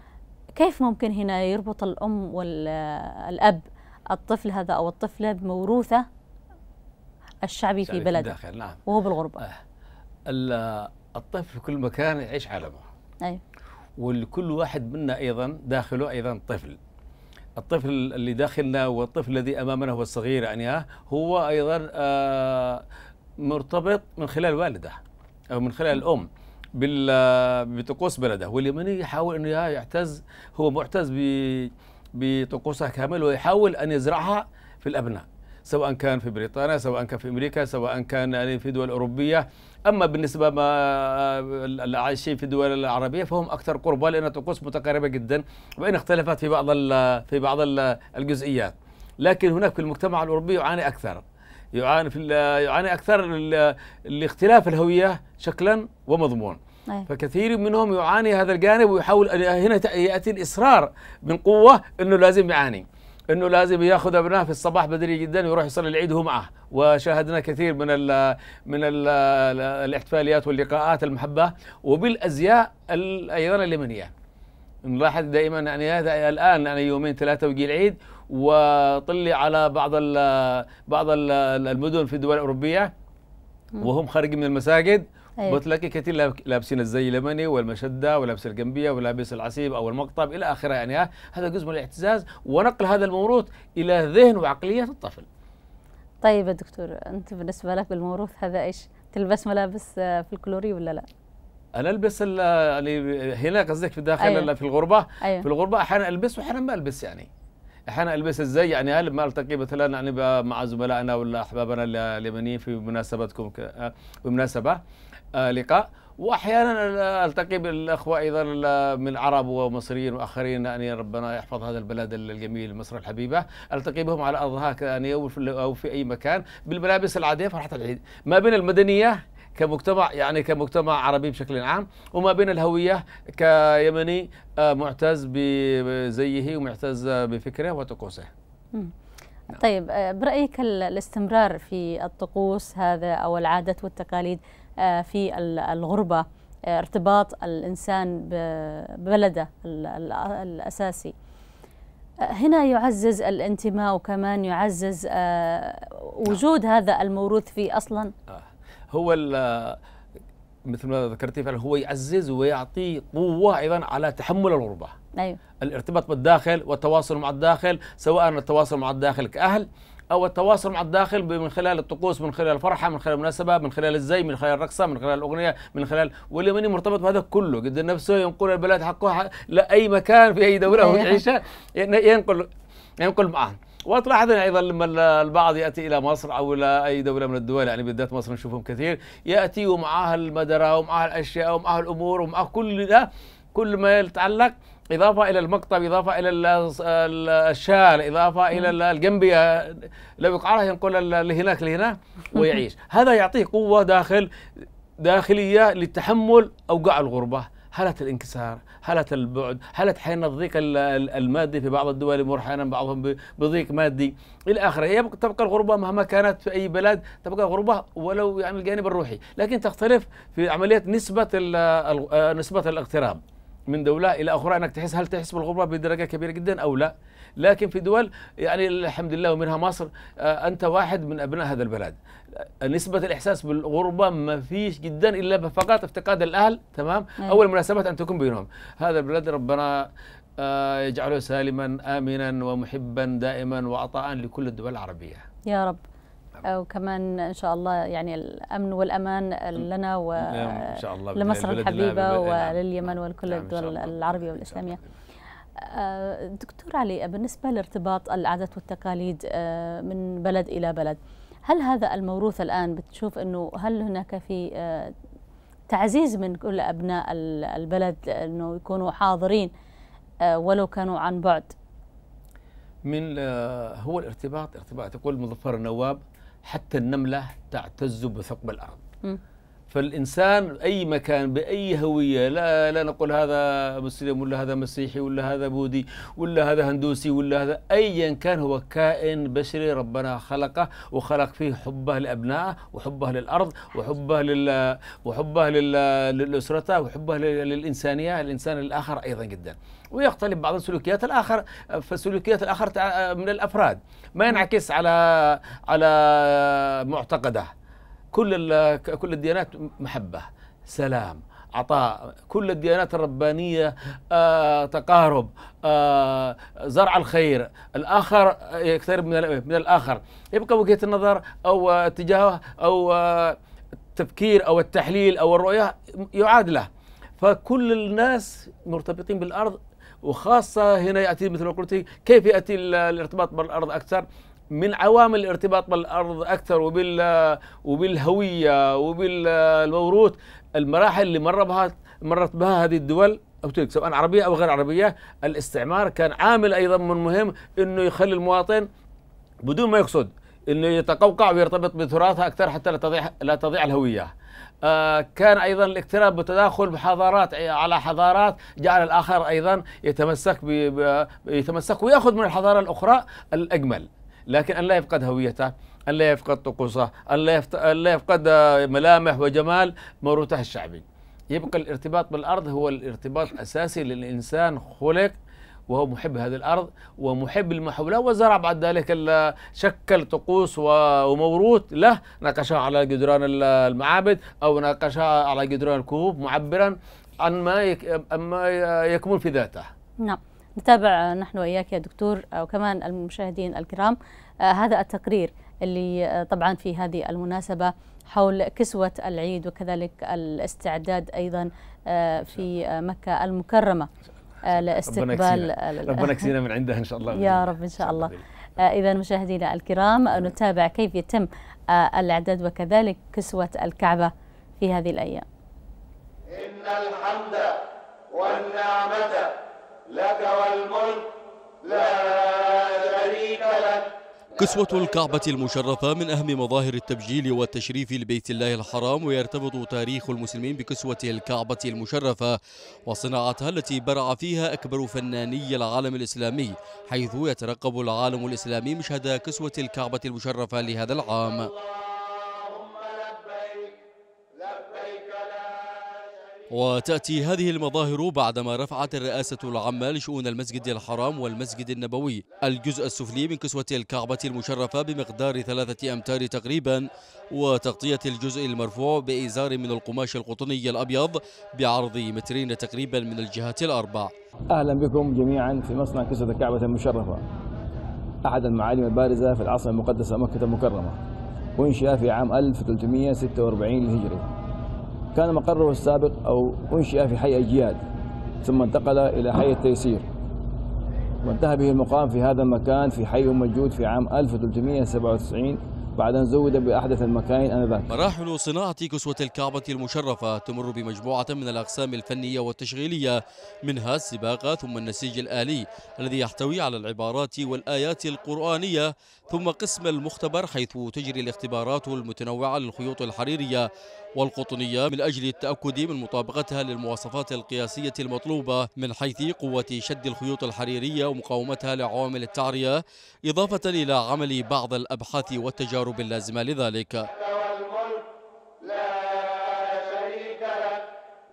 كيف ممكن هنا يربط الام والاب الطفل هذا او الطفله بموروثه الشعبي في بلده في نعم. وهو بالغربه آه. الطفل في كل مكان يعيش عالمه ايوه ولكل واحد منا ايضا داخله ايضا طفل الطفل اللي داخلنا والطفل الذي امامنا هو الصغير يعني هو ايضا آه، مرتبط من خلال والده او من خلال الام بطقوس بلده واللي من يحاول انه يعتز هو معتز بطقوسه كامل ويحاول ان يزرعها في الابناء سواء كان في بريطانيا سواء كان في امريكا سواء كان يعني في دول اوروبيه اما بالنسبه ما آه، العايشين في الدول العربيه فهم اكثر قربا لان الطقوس متقاربه جدا وان اختلفت في بعض في بعض الجزئيات لكن هناك في المجتمع الاوروبي يعاني اكثر يعاني في يعاني اكثر لاختلاف الهويه شكلا ومضمون أيه. فكثير منهم يعاني هذا الجانب ويحاول هنا ياتي الاصرار من قوه انه لازم يعاني انه لازم ياخذ ابنائه في الصباح بدري جدا ويروح يصلي العيد وهو معه وشاهدنا كثير من الـ من الـ الاحتفاليات واللقاءات المحبه وبالازياء ايضا اليمنيه نلاحظ دائما يعني هذا الان يعني يومين ثلاثه وجي العيد وطلي على بعض الـ بعض الـ المدن في الدول الاوروبيه وهم خارجين من المساجد أيوة. بتلاقي كثير لابسين الزي اليمني والمشده ولابس الجنبيه ولابس العصيب او المقطب الى اخره يعني هذا جزء من الاعتزاز ونقل هذا الموروث الى ذهن وعقليه الطفل. طيب يا دكتور انت بالنسبه لك بالموروث هذا ايش؟ تلبس ملابس الكلوري آه، ولا لا؟ انا البس يعني هنا قصدك في الداخل أيوة. في الغربه أيوة. في الغربه احيانا البس واحيانا ما البس يعني احيانا البس الزي يعني هل ما التقي مثلا يعني مع زملائنا ولا احبابنا اليمنيين في مناسبتكم آه، بمناسبه آه، لقاء واحيانا التقي بالاخوه ايضا من عرب ومصريين واخرين يعني ربنا يحفظ هذا البلد الجميل مصر الحبيبه التقي بهم على ارضها يعني او في اي مكان بالملابس العاديه فرحه العيد ما بين المدنيه كمجتمع يعني كمجتمع عربي بشكل عام وما بين الهويه كيمني آه، معتز بزيه ومعتز بفكره وطقوسه. طيب آه، برايك الاستمرار في الطقوس هذا او العادات والتقاليد آه، في الغربة آه، ارتباط الإنسان ببلده الأساسي آه، هنا يعزز الانتماء وكمان يعزز وجود نعم. هذا الموروث فيه أصلا هو مثل ما ذكرتي فعلا هو يعزز ويعطي قوة أيضا على تحمل الغربة أيوه. الارتباط بالداخل والتواصل مع الداخل سواء التواصل مع الداخل كأهل او التواصل مع الداخل من خلال الطقوس من خلال الفرحه من خلال المناسبه من خلال الزي من خلال الرقصه من خلال الاغنيه من خلال واليمني مرتبط بهذا كله قد نفسه ينقل البلاد حقه لاي مكان في اي دوله هو إيه. يعيشها ينقل ينقل معه وتلاحظ ايضا لما البعض ياتي الى مصر او الى اي دوله من الدول يعني بالذات مصر نشوفهم كثير ياتي ومعاه المدره ومعاه الاشياء ومعاه الامور ومعاه كل ده كل ما يتعلق إضافة إلى المقطب إضافة إلى الشال إضافة إلى الجنبية لو يقعرها ينقل اللي هناك لهنا ويعيش هذا يعطيه قوة داخل داخلية للتحمل اوقاع الغربة حالة الانكسار حالة البعد حالة حين الضيق المادي في بعض الدول مرحانا بعضهم بضيق مادي إلى آخره يبقى تبقى الغربة مهما كانت في أي بلد تبقى غربة ولو يعني الجانب الروحي لكن تختلف في عملية نسبة نسبة الاغتراب من دوله الى اخرى انك تحس هل تحس بالغربه بدرجه كبيره جدا او لا لكن في دول يعني الحمد لله ومنها مصر آه، انت واحد من ابناء هذا البلد آه، نسبه الاحساس بالغربه ما فيش جدا الا فقط افتقاد الاهل تمام او المناسبات ان تكون بينهم هذا البلد ربنا آه، يجعله سالما امنا ومحبا دائما وعطاء لكل الدول العربيه يا رب وكمان ان شاء الله يعني الامن والامان لنا و نعم، لمصر الحبيبه ولليمن نعم، ولكل نعم، الدول العربيه والاسلاميه آه، دكتور علي بالنسبه لارتباط العادات والتقاليد آه، من بلد الى بلد هل هذا الموروث الان بتشوف انه هل هناك في آه، تعزيز من كل ابناء البلد انه يكونوا حاضرين ولو كانوا عن بعد من هو الارتباط ارتباط تقول مظفر النواب حتى النملة تعتز بثقب الأرض م. فالانسان اي مكان باي هويه لا لا نقول هذا مسلم ولا هذا مسيحي ولا هذا بوذي ولا هذا هندوسي ولا هذا ايا كان هو كائن بشري ربنا خلقه وخلق فيه حبه لابنائه وحبه للارض وحبه لل وحبه لاسرته وحبه للانسانيه الانسان الاخر ايضا جدا ويختلف بعض السلوكيات الاخر فسلوكيات الاخر من الافراد ما ينعكس على على معتقده كل كل الديانات محبه سلام عطاء كل الديانات الربانية آه، تقارب آه، زرع الخير الآخر آه، يقترب من الآخر يبقى وجهة النظر أو اتجاهه أو آه، التفكير أو التحليل أو الرؤية يعاد له فكل الناس مرتبطين بالأرض وخاصة هنا يأتي مثل ما قلت كيف يأتي الارتباط بالأرض أكثر من عوامل الارتباط بالارض اكثر وبال وبالهويه وبالموروث المراحل اللي مر بها مرت بها هذه الدول او تلك سواء عربيه او غير عربيه الاستعمار كان عامل ايضا من مهم انه يخلي المواطن بدون ما يقصد انه يتقوقع ويرتبط بتراثها اكثر حتى لا تضيع لا تضيع الهويه. آه كان ايضا الاقتراب بتداخل بحضارات على حضارات جعل الاخر ايضا يتمسك يتمسك وياخذ من الحضاره الاخرى الاجمل. لكن أن لا يفقد هويته أن لا يفقد طقوسه أن لا, يفت... أن لا يفقد آه، ملامح وجمال موروثه الشعبي يبقى الارتباط بالأرض هو الارتباط الأساسي للإنسان خلق وهو محب هذه الأرض ومحب لما حولها وزرع بعد ذلك شكل طقوس وموروث له ناقشها على جدران المعابد أو ناقشها على جدران الكهوف معبرا عن ما يكمل ما يكمن في ذاته نعم نتابع نحن وإياك يا دكتور وكمان المشاهدين الكرام آه، هذا التقرير اللي آه، طبعا في هذه المناسبة حول كسوة العيد وكذلك الاستعداد أيضا آه، في مكة المكرمة لاستقبال ربنا يكسينا من عندها إن شاء الله يا رب إن شاء الله إذا مشاهدينا الكرام نعم. نتابع كيف يتم الإعداد وكذلك كسوة الكعبة في هذه الأيام إن الحمد والنعمة لك والملك لا شريك لك كسوة الكعبة المشرفة من أهم مظاهر التبجيل والتشريف لبيت الله الحرام ويرتبط تاريخ المسلمين بكسوة الكعبة المشرفة وصناعتها التي برع فيها أكبر فناني العالم الإسلامي حيث يترقب العالم الإسلامي مشهد كسوة الكعبة المشرفة لهذا العام وتأتي هذه المظاهر بعدما رفعت الرئاسة العامة لشؤون المسجد الحرام والمسجد النبوي الجزء السفلي من كسوة الكعبة المشرفة بمقدار ثلاثة أمتار تقريبا وتغطية الجزء المرفوع بإزار من القماش القطني الأبيض بعرض مترين تقريبا من الجهات الأربع أهلا بكم جميعا في مصنع كسوة الكعبة المشرفة أحد المعالم البارزة في العاصمة المقدسة مكة المكرمة وانشأ في عام 1346 الهجري كان مقره السابق أو أنشئ في حي أجياد ثم انتقل إلى حي التيسير وانتهى به المقام في هذا المكان في حي مجود في عام 1397 بعد أن زود بأحدث المكاين آنذاك مراحل صناعة كسوة الكعبة المشرفة تمر بمجموعة من الأقسام الفنية والتشغيلية منها السباقة ثم النسيج الآلي الذي يحتوي على العبارات والآيات القرآنية ثم قسم المختبر حيث تجري الاختبارات المتنوعة للخيوط الحريرية والقطنية من أجل التأكد من مطابقتها للمواصفات القياسية المطلوبة من حيث قوة شد الخيوط الحريرية ومقاومتها لعوامل التعرية إضافة إلى عمل بعض الأبحاث والتجارب اللازمة لذلك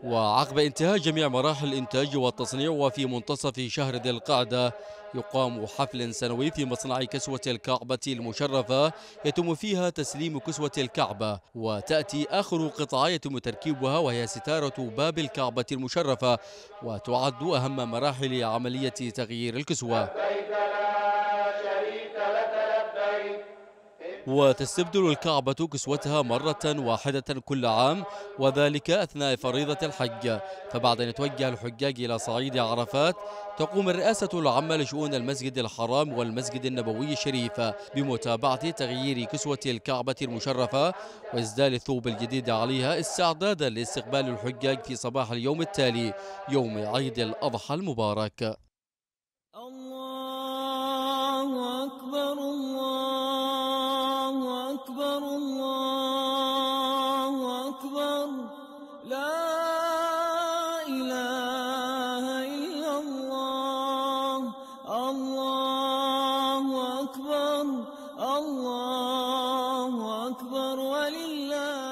وعقب انتهاء جميع مراحل الإنتاج والتصنيع وفي منتصف شهر ذي القعدة يقام حفل سنوي في مصنع كسوة الكعبة المشرفة يتم فيها تسليم كسوة الكعبة وتأتي آخر قطعة يتم تركيبها وهي ستارة باب الكعبة المشرفة وتعد أهم مراحل عملية تغيير الكسوة وتستبدل الكعبة كسوتها مرة واحدة كل عام وذلك أثناء فريضة الحج فبعد أن يتوجه الحجاج إلى صعيد عرفات تقوم الرئاسة العامة لشؤون المسجد الحرام والمسجد النبوي الشريف بمتابعة تغيير كسوة الكعبة المشرفة وإزدال الثوب الجديد عليها استعدادا لاستقبال الحجاج في صباح اليوم التالي يوم عيد الأضحى المبارك الله أكبر ولله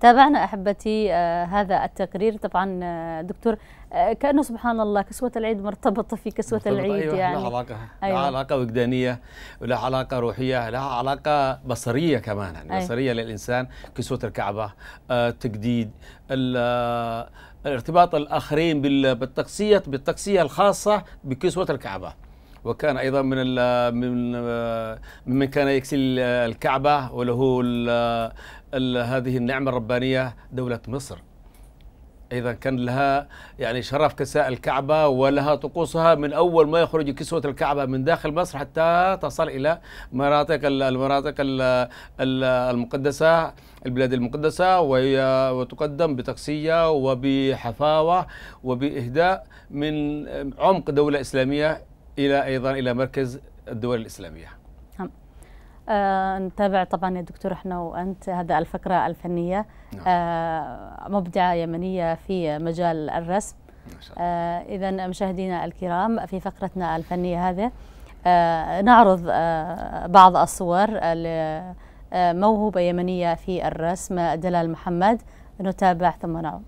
تابعنا أحبتي آه، هذا التقرير طبعا آه، دكتور آه، كأنه سبحان الله كسوة العيد مرتبطة في كسوة مرتبط العيد أيوة يعني لها علاقة أيوة. لها علاقة وجدانية ولها علاقة روحية لها علاقة بصرية كمان يعني أيوة. بصرية للإنسان كسوة الكعبة التجديد الارتباط الآخرين بالتقصية بالتقصية الخاصة بكسوة الكعبة وكان ايضا من من ممن كان يكسل الكعبه وله الـ الـ هذه النعمه الربانيه دوله مصر اذا كان لها يعني شرف كساء الكعبه ولها طقوسها من اول ما يخرج كسوه الكعبه من داخل مصر حتى تصل الى مناطق المناطق المقدسه البلاد المقدسه وهي وتقدم بتقسيه وبحفاوه وباهداء من عمق دوله اسلاميه الى ايضا الى مركز الدول الاسلاميه نعم. آه نتابع طبعا يا دكتور احنا وانت هذا الفكره الفنيه نعم. آه مبدعه يمنيه في مجال الرسم آه اذا مشاهدينا الكرام في فقرتنا الفنيه هذه آه نعرض آه بعض الصور لموهبه آه، يمنيه في الرسم دلال محمد نتابع ثم نعود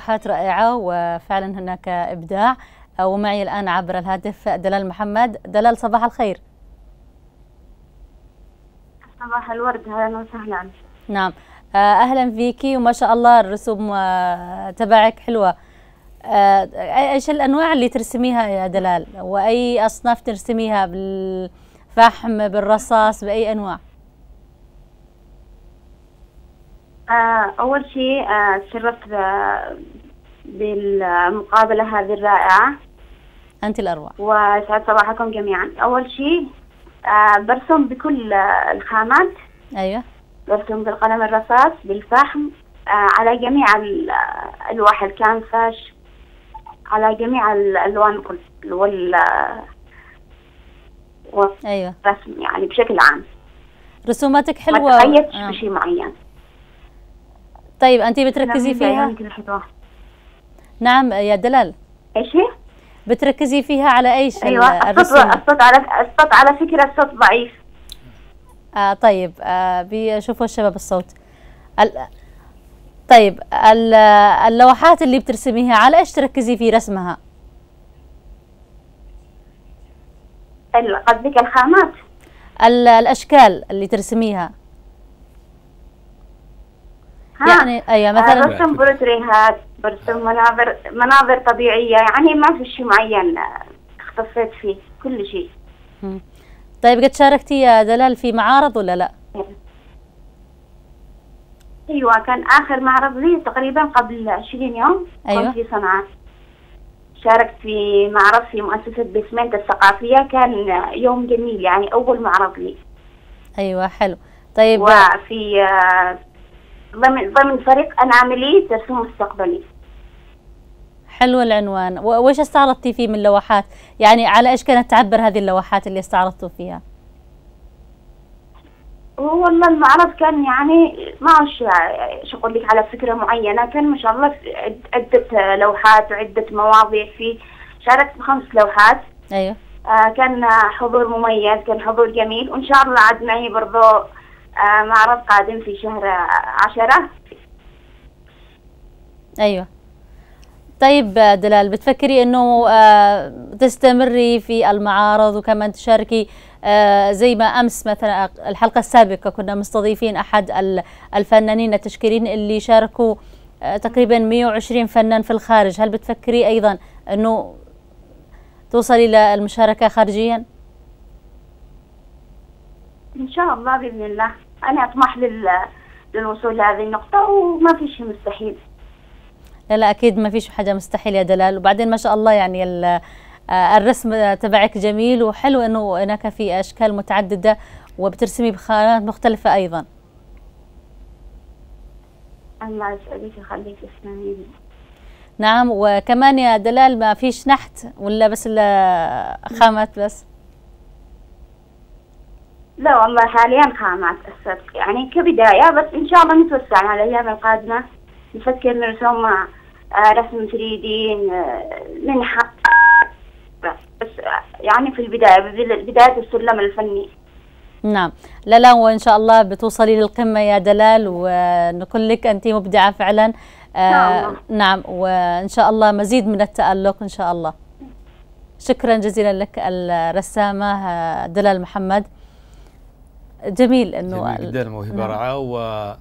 طروحات رائعة وفعلا هناك إبداع ومعي الآن عبر الهاتف دلال محمد دلال صباح الخير صباح الورد أهلا وسهلا نعم آه، أهلا فيكي وما شاء الله الرسوم آه، تبعك حلوة آه، ايش الانواع اللي ترسميها يا دلال واي اصناف ترسميها بالفحم بالرصاص باي انواع آه، أول شيء تشرفت آه، آه، بالمقابلة هذه الرائعة أنت الأروع وسعد صباحكم جميعا أول شيء برسم بكل الخامات أيوه برسم بالقلم الرصاص بالفحم على جميع ألواح الكانفاش على جميع الألوان وال أيوة. والرسم أيوة. يعني بشكل عام رسوماتك حلوة ما تقيدتش آه. بشيء معين طيب انت بتركزي نعم، فيها نعم يا دلال ايش هي بتركزي فيها على ايش ايوه الصوت الصوت على الصوت على فكره الصوت ضعيف آه طيب آه بيشوفوا الشباب الصوت ال... طيب ال... اللوحات اللي بترسميها على ايش تركزي في رسمها؟ قصدك الخامات الاشكال اللي ترسميها يعني اي مثلا آه، برسم بورتريهات برسم مناظر مناظر طبيعيه يعني ما في شيء معين اختصيت فيه كل شيء طيب قد شاركتي يا دلال في معارض ولا لا؟ ايوه كان اخر معرض لي تقريبا قبل 20 يوم أيوة. كنت في صنعاء شاركت في معرض في مؤسسة بسمنت الثقافية كان يوم جميل يعني أول معرض لي أيوة حلو طيب وفي آه، ضمن ضمن فريق أنا عملية ترسيم مستقبلي حلو العنوان وإيش استعرضتي فيه من لوحات يعني على إيش كانت تعبر هذه اللوحات اللي استعرضتوا فيها هو والله المعرض كان يعني ما شو اقول لك على فكرة معينة كان ما شاء الله عدة لوحات وعدة مواضيع فيه شاركت بخمس لوحات أيوه آه كان حضور مميز كان حضور جميل وإن شاء الله عاد معي برضه آه، معرض قادم في شهر عشرة أيوة طيب دلال بتفكري انه آه، تستمري في المعارض وكمان تشاركي آه، زي ما امس مثلا الحلقه السابقه كنا مستضيفين احد الفنانين التشكيلين اللي شاركوا تقريبا 120 فنان في الخارج هل بتفكري ايضا انه توصلي الى المشاركه خارجيا ان شاء الله باذن الله انا اطمح لل... للوصول لهذه النقطه وما فيش مستحيل لا لا اكيد ما فيش حاجه مستحيل يا دلال وبعدين ما شاء الله يعني ال... آه، الرسم تبعك جميل وحلو انه هناك في اشكال متعدده وبترسمي بخانات مختلفه ايضا الله يسعدك ويخليك نعم وكمان يا دلال ما فيش نحت ولا بس خامات بس لا والله حاليا خامات الصدق يعني كبداية بس إن شاء الله نتوسع مع الأيام القادمة نفكر نرسم آه، رسم 3D آه، منحة بس آه، يعني في البداية بداية السلم الفني نعم لا لا وإن شاء الله بتوصلي للقمة يا دلال ونقول لك أنت مبدعة فعلا آه نعم وإن شاء الله مزيد من التألق إن شاء الله شكرا جزيلا لك الرسامة دلال محمد جميل انه جميل جدا موهبه نعم. رائعه و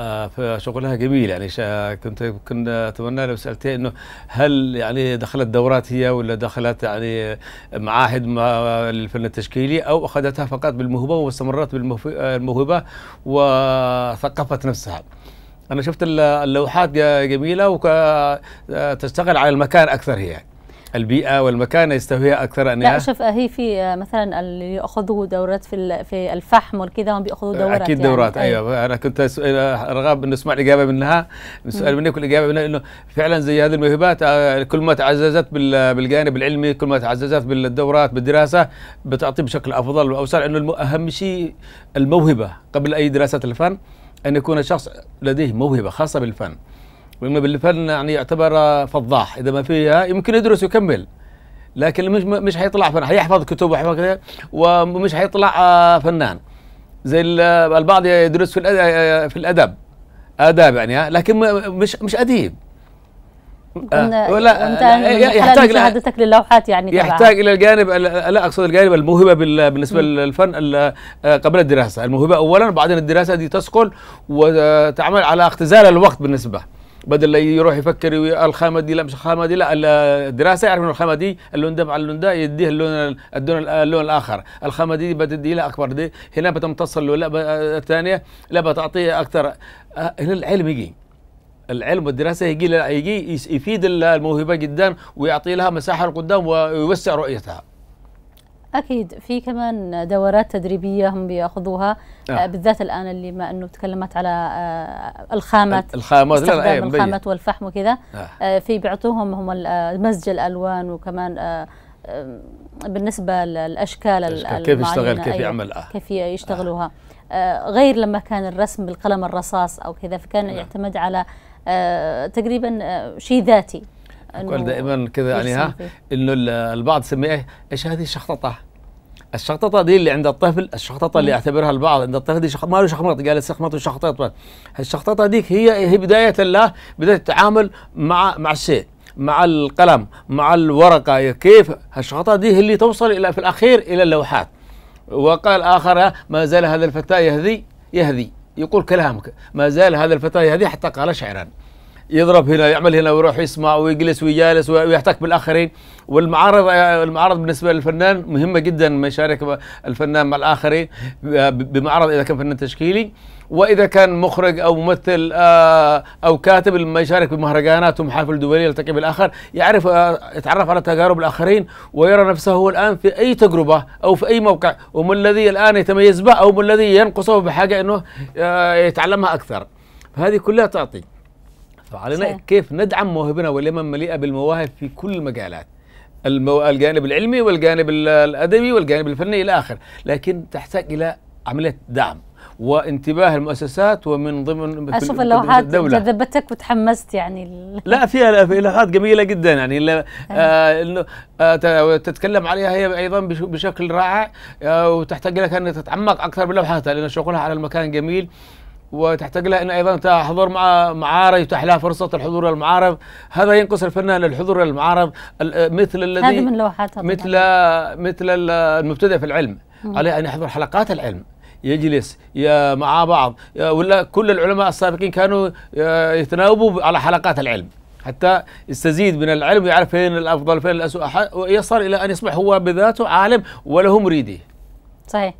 آه، فشغلها جميل يعني كنت كنا اتمنى لو سالتي انه هل يعني دخلت دورات هي ولا دخلت يعني معاهد مع التشكيلي او اخذتها فقط بالموهبه واستمرت بالموهبه وثقفت نفسها. انا شفت اللوحات جميله وتشتغل على المكان اكثر هي. البيئه والمكانه يستهويها اكثر ان لا شوف آه، هي في آه، مثلا اللي ياخذوا دورات في في الفحم والكذا هم بياخذوا آه، دورات اكيد يعني. دورات يعني. ايوه انا كنت رغب انه اسمع الاجابه منها السؤال منك الاجابه منها انه فعلا زي هذه الموهبات كل ما تعززت بالجانب العلمي كل ما تعززت بالدورات بالدراسه بتعطي بشكل افضل واوسع انه اهم شيء الموهبه قبل اي دراسه الفن ان يكون الشخص لديه موهبه خاصه بالفن وإما بالفن يعني يعتبر فضاح إذا ما فيها يمكن يدرس ويكمل لكن مش مش حيطلع فنان حيحفظ كتب وحفظ كده ومش حيطلع آه، فنان زي البعض يدرس في آه، آه، في الادب اداب يعني لكن مش مش اديب آه ولا يحتاج مشاهدتك للوحات يعني يحتاج الى الجانب لا اقصد الجانب الموهبه بالنسبه للفن قبل الدراسه الموهبه اولا بعدين الدراسه دي تثقل وتعمل على اختزال الوقت بالنسبه بدل يروح يفكر الخامه دي لا مش الخامه دي لا الدراسه يعرف انه الخامه دي اللون ده مع اللون ده يديه اللون اللون, اللون الاخر الخامه دي بتدي لا اكبر دي هنا بتمتص آه، لا الثانيه لا بتعطيه اكثر آه، هنا العلم يجي العلم والدراسه يجي يجي يفيد الموهبه جدا ويعطي لها مساحه لقدام ويوسع رؤيتها اكيد في كمان دورات تدريبيه هم بياخذوها آه. آه. بالذات الان اللي ما انه تكلمت على آه الخامات الخامات استخدام الخامات والفحم وكذا آه. آه في بيعطوهم هم آه، مزج الالوان وكمان آه, آه، بالنسبه للاشكال الأشكال كيف يشتغل كيف أيوة، يعمل آه. كيف يشتغلوها آه. غير لما كان الرسم بالقلم الرصاص او كذا فكان آه. يعتمد على تقريبا شيء ذاتي قال دائما كذا يعني ها انه البعض سميه إيه؟ ايش هذه الشخططه الشخططة دي اللي عند الطفل الشخططة اللي يعتبرها البعض عند الطفل دي ما له شخمط قال استخمط وشخطط الشخططة ديك هي هي بداية الله بداية التعامل مع مع الشيء مع القلم مع الورقة كيف الشخططة دي هي اللي توصل إلى في الأخير إلى اللوحات وقال آخر ما زال هذا الفتى يهذي يهذي يقول كلامك ما زال هذا الفتى يهذي حتى قال شعرا يضرب هنا يعمل هنا ويروح يسمع ويجلس ويجالس ويحتك بالاخرين والمعارض آه، المعارض بالنسبه للفنان مهمه جدا ما يشارك الفنان مع الاخرين آه، بمعرض اذا كان فنان تشكيلي واذا كان مخرج او ممثل آه، او كاتب ما يشارك بمهرجانات ومحافل دوليه يلتقي بالاخر يعرف يتعرف على تجارب الاخرين ويرى نفسه هو الان في اي تجربه او في اي موقع وما الذي الان يتميز به او ما الذي ينقصه بحاجه انه يتعلمها اكثر فهذه كلها تعطي فعلينا صحيح. كيف ندعم موهبنا واليمن مليئه بالمواهب في كل المجالات المو... الجانب العلمي والجانب الادبي والجانب الفني الى اخره لكن تحتاج الى عمليه دعم وانتباه المؤسسات ومن ضمن اشوف اللوحات جذبتك وتحمست يعني ال... لا فيها لوحات جميله جدا يعني أيوة. آه، انه آه آه تتكلم عليها هي ايضا بشكل رائع آه وتحتاج لك ان تتعمق اكثر باللوحات لان شغلها على المكان جميل وتحتاج لها ان ايضا تحضر مع معارض يتاح لها فرصه الحضور للمعارض هذا ينقص الفنان للحضور للمعارض مثل الذي هذا من لوحات مثل مثل المبتدئ في العلم عليه ان يحضر حلقات العلم يجلس مع بعض ولا كل العلماء السابقين كانوا يتناوبوا على حلقات العلم حتى يستزيد من العلم ويعرف فين الافضل فين الاسوء ويصل الى ان يصبح هو بذاته عالم وله مريده صحيح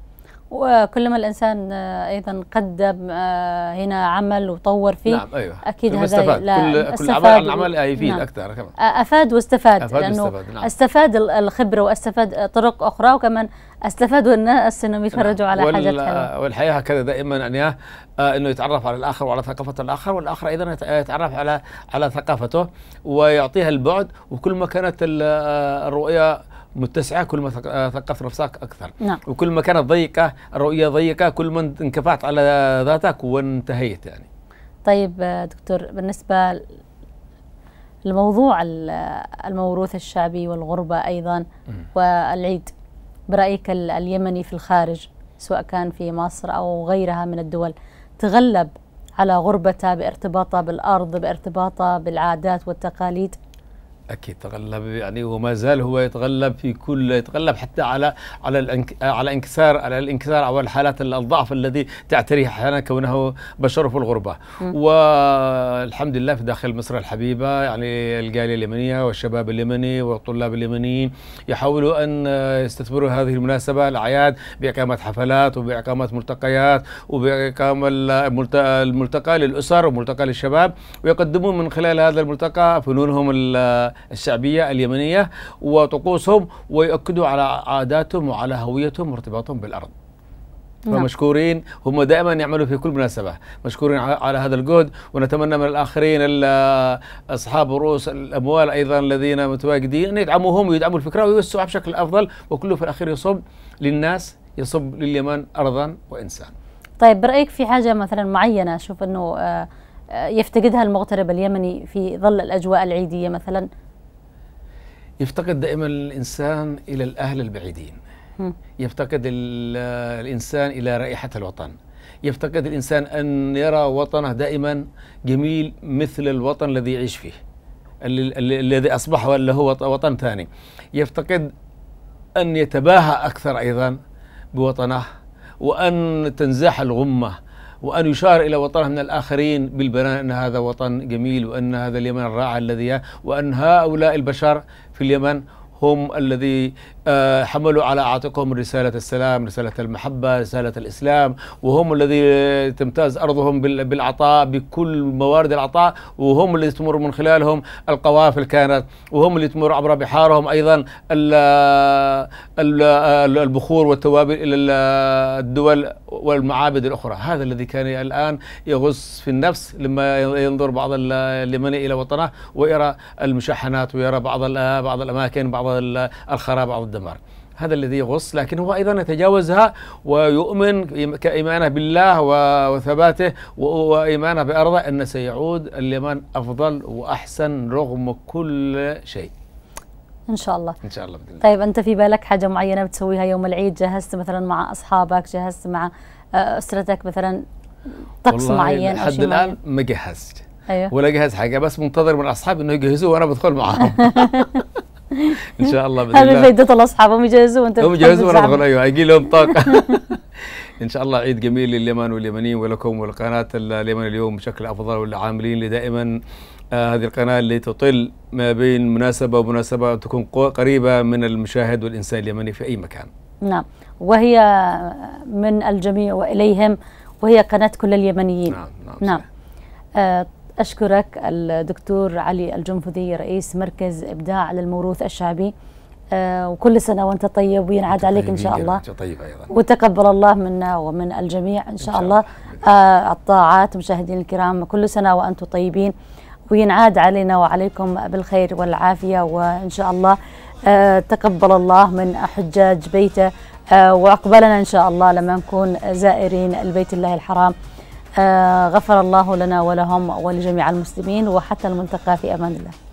وكلما الانسان آه، ايضا قدم آه، هنا عمل وطور فيه نعم ايوه اكيد هذا كل كل عمل العمل يفيد نعم اكثر كمان آه، افاد واستفاد أفاد لانه واستفاد. نعم. استفاد الخبره واستفاد طرق اخرى وكمان استفادوا الناس انهم يتفرجوا نعم. على وال... حاجات حلوه والحياه هكذا دائما ان انه يتعرف على الاخر وعلى ثقافه الاخر والاخر ايضا يتعرف على على ثقافته ويعطيها البعد وكل ما كانت الرؤيه متسعه كل ما آه، ثقفت نفسك اكثر نعم. وكل ما كانت ضيقه الرؤيه ضيقه كل ما انكفعت على ذاتك وانتهيت يعني طيب آه، دكتور بالنسبه لموضوع الموروث الشعبي والغربه ايضا والعيد برايك اليمني في الخارج سواء كان في مصر او غيرها من الدول تغلب على غربته بارتباطه بالارض بارتباطه بالعادات والتقاليد اكيد تغلب يعني وما زال هو يتغلب في كل يتغلب حتى على على على انكسار على الانكسار او الحالات الضعف الذي تعتريه احيانا كونه بشر في الغربه والحمد لله في داخل مصر الحبيبه يعني الجاليه اليمنيه والشباب اليمني والطلاب اليمنيين يحاولوا ان يستثمروا هذه المناسبه الاعياد باقامه حفلات وباقامه ملتقيات وباقامه الملتقى للاسر وملتقى للشباب ويقدمون من خلال هذا الملتقى فنونهم الشعبية اليمنية وطقوسهم ويؤكدوا على عاداتهم وعلى هويتهم وارتباطهم بالأرض نعم. فمشكورين هم دائما يعملوا في كل مناسبة مشكورين على هذا الجهد ونتمنى من الآخرين أصحاب رؤوس الأموال أيضا الذين متواجدين أن يدعموهم ويدعموا الفكرة ويوسعوها بشكل أفضل وكله في الأخير يصب للناس يصب لليمن أرضا وإنسان طيب برأيك في حاجة مثلا معينة أشوف أنه آه، آه، يفتقدها المغترب اليمني في ظل الأجواء العيدية مثلا يفتقد دائما الإنسان إلى الأهل البعيدين يفتقد الإنسان إلى رائحة الوطن يفتقد الإنسان أن يرى وطنه دائما جميل مثل الوطن الذي يعيش فيه الذي أصبح ولا هو وطن ثاني يفتقد أن يتباهى أكثر أيضا بوطنه وأن تنزاح الغمة وأن يشار إلى وطنه من الآخرين بالبنان أن هذا وطن جميل وأن هذا اليمن الرائع الذي وأن هؤلاء البشر في اليمن هم الذي آه، حملوا على أعاتقهم رسالة السلام رسالة المحبة رسالة الإسلام وهم الذي تمتاز أرضهم بالعطاء بكل موارد العطاء وهم اللي تمر من خلالهم القوافل كانت وهم اللي تمر عبر بحارهم أيضا البخور والتوابل إلى الدول والمعابد الأخرى هذا الذي كان الآن يغص في النفس لما ينظر بعض اليمن إلى وطنه ويرى المشاحنات ويرى بعض بعض الأماكن بعض الخراب بعض الدول الدمار هذا الذي يغص لكن هو أيضا يتجاوزها ويؤمن كإيمانه بالله وثباته وإيمانه بأرضه أن سيعود اليمن أفضل وأحسن رغم كل شيء ان شاء الله ان شاء الله بإذن طيب انت في بالك حاجه معينه بتسويها يوم العيد جهزت مثلا مع اصحابك جهزت مع آه، اسرتك مثلا طقس معين لحد الان ما جهزت أيوه. ولا جهز حاجه بس منتظر من اصحابي انه يجهزوه وانا بدخل معاهم ان شاء الله باذن الله فائده الاصحاب هم يجهزوا وانت هم يجهزوا وانا ايوه يجي لهم طاقه ان شاء الله عيد جميل لليمن واليمنيين ولكم ولقناه اليمن اليوم بشكل افضل والعاملين دائما آه هذه القناة اللي تطل ما بين مناسبة ومناسبة تكون قريبة من المشاهد والإنسان اليمني في أي مكان نعم وهي من الجميع وإليهم وهي قناة كل اليمنيين نعم نعم, نعم. آه أشكرك الدكتور علي الجنفذي رئيس مركز إبداع للموروث الشعبي آه، وكل سنة وأنت طيب وينعاد عليك إن شاء الله طيب أيضا وتقبل الله منا ومن الجميع إن شاء الله آه، الطاعات مشاهدين الكرام كل سنة وأنتم طيبين وينعاد علينا وعليكم بالخير والعافية وإن شاء الله آه، تقبل الله من حجاج بيته وعقبالنا إن شاء الله لما نكون زائرين البيت الله الحرام آه، غفر الله لنا ولهم ولجميع المسلمين وحتى الملتقى في امان الله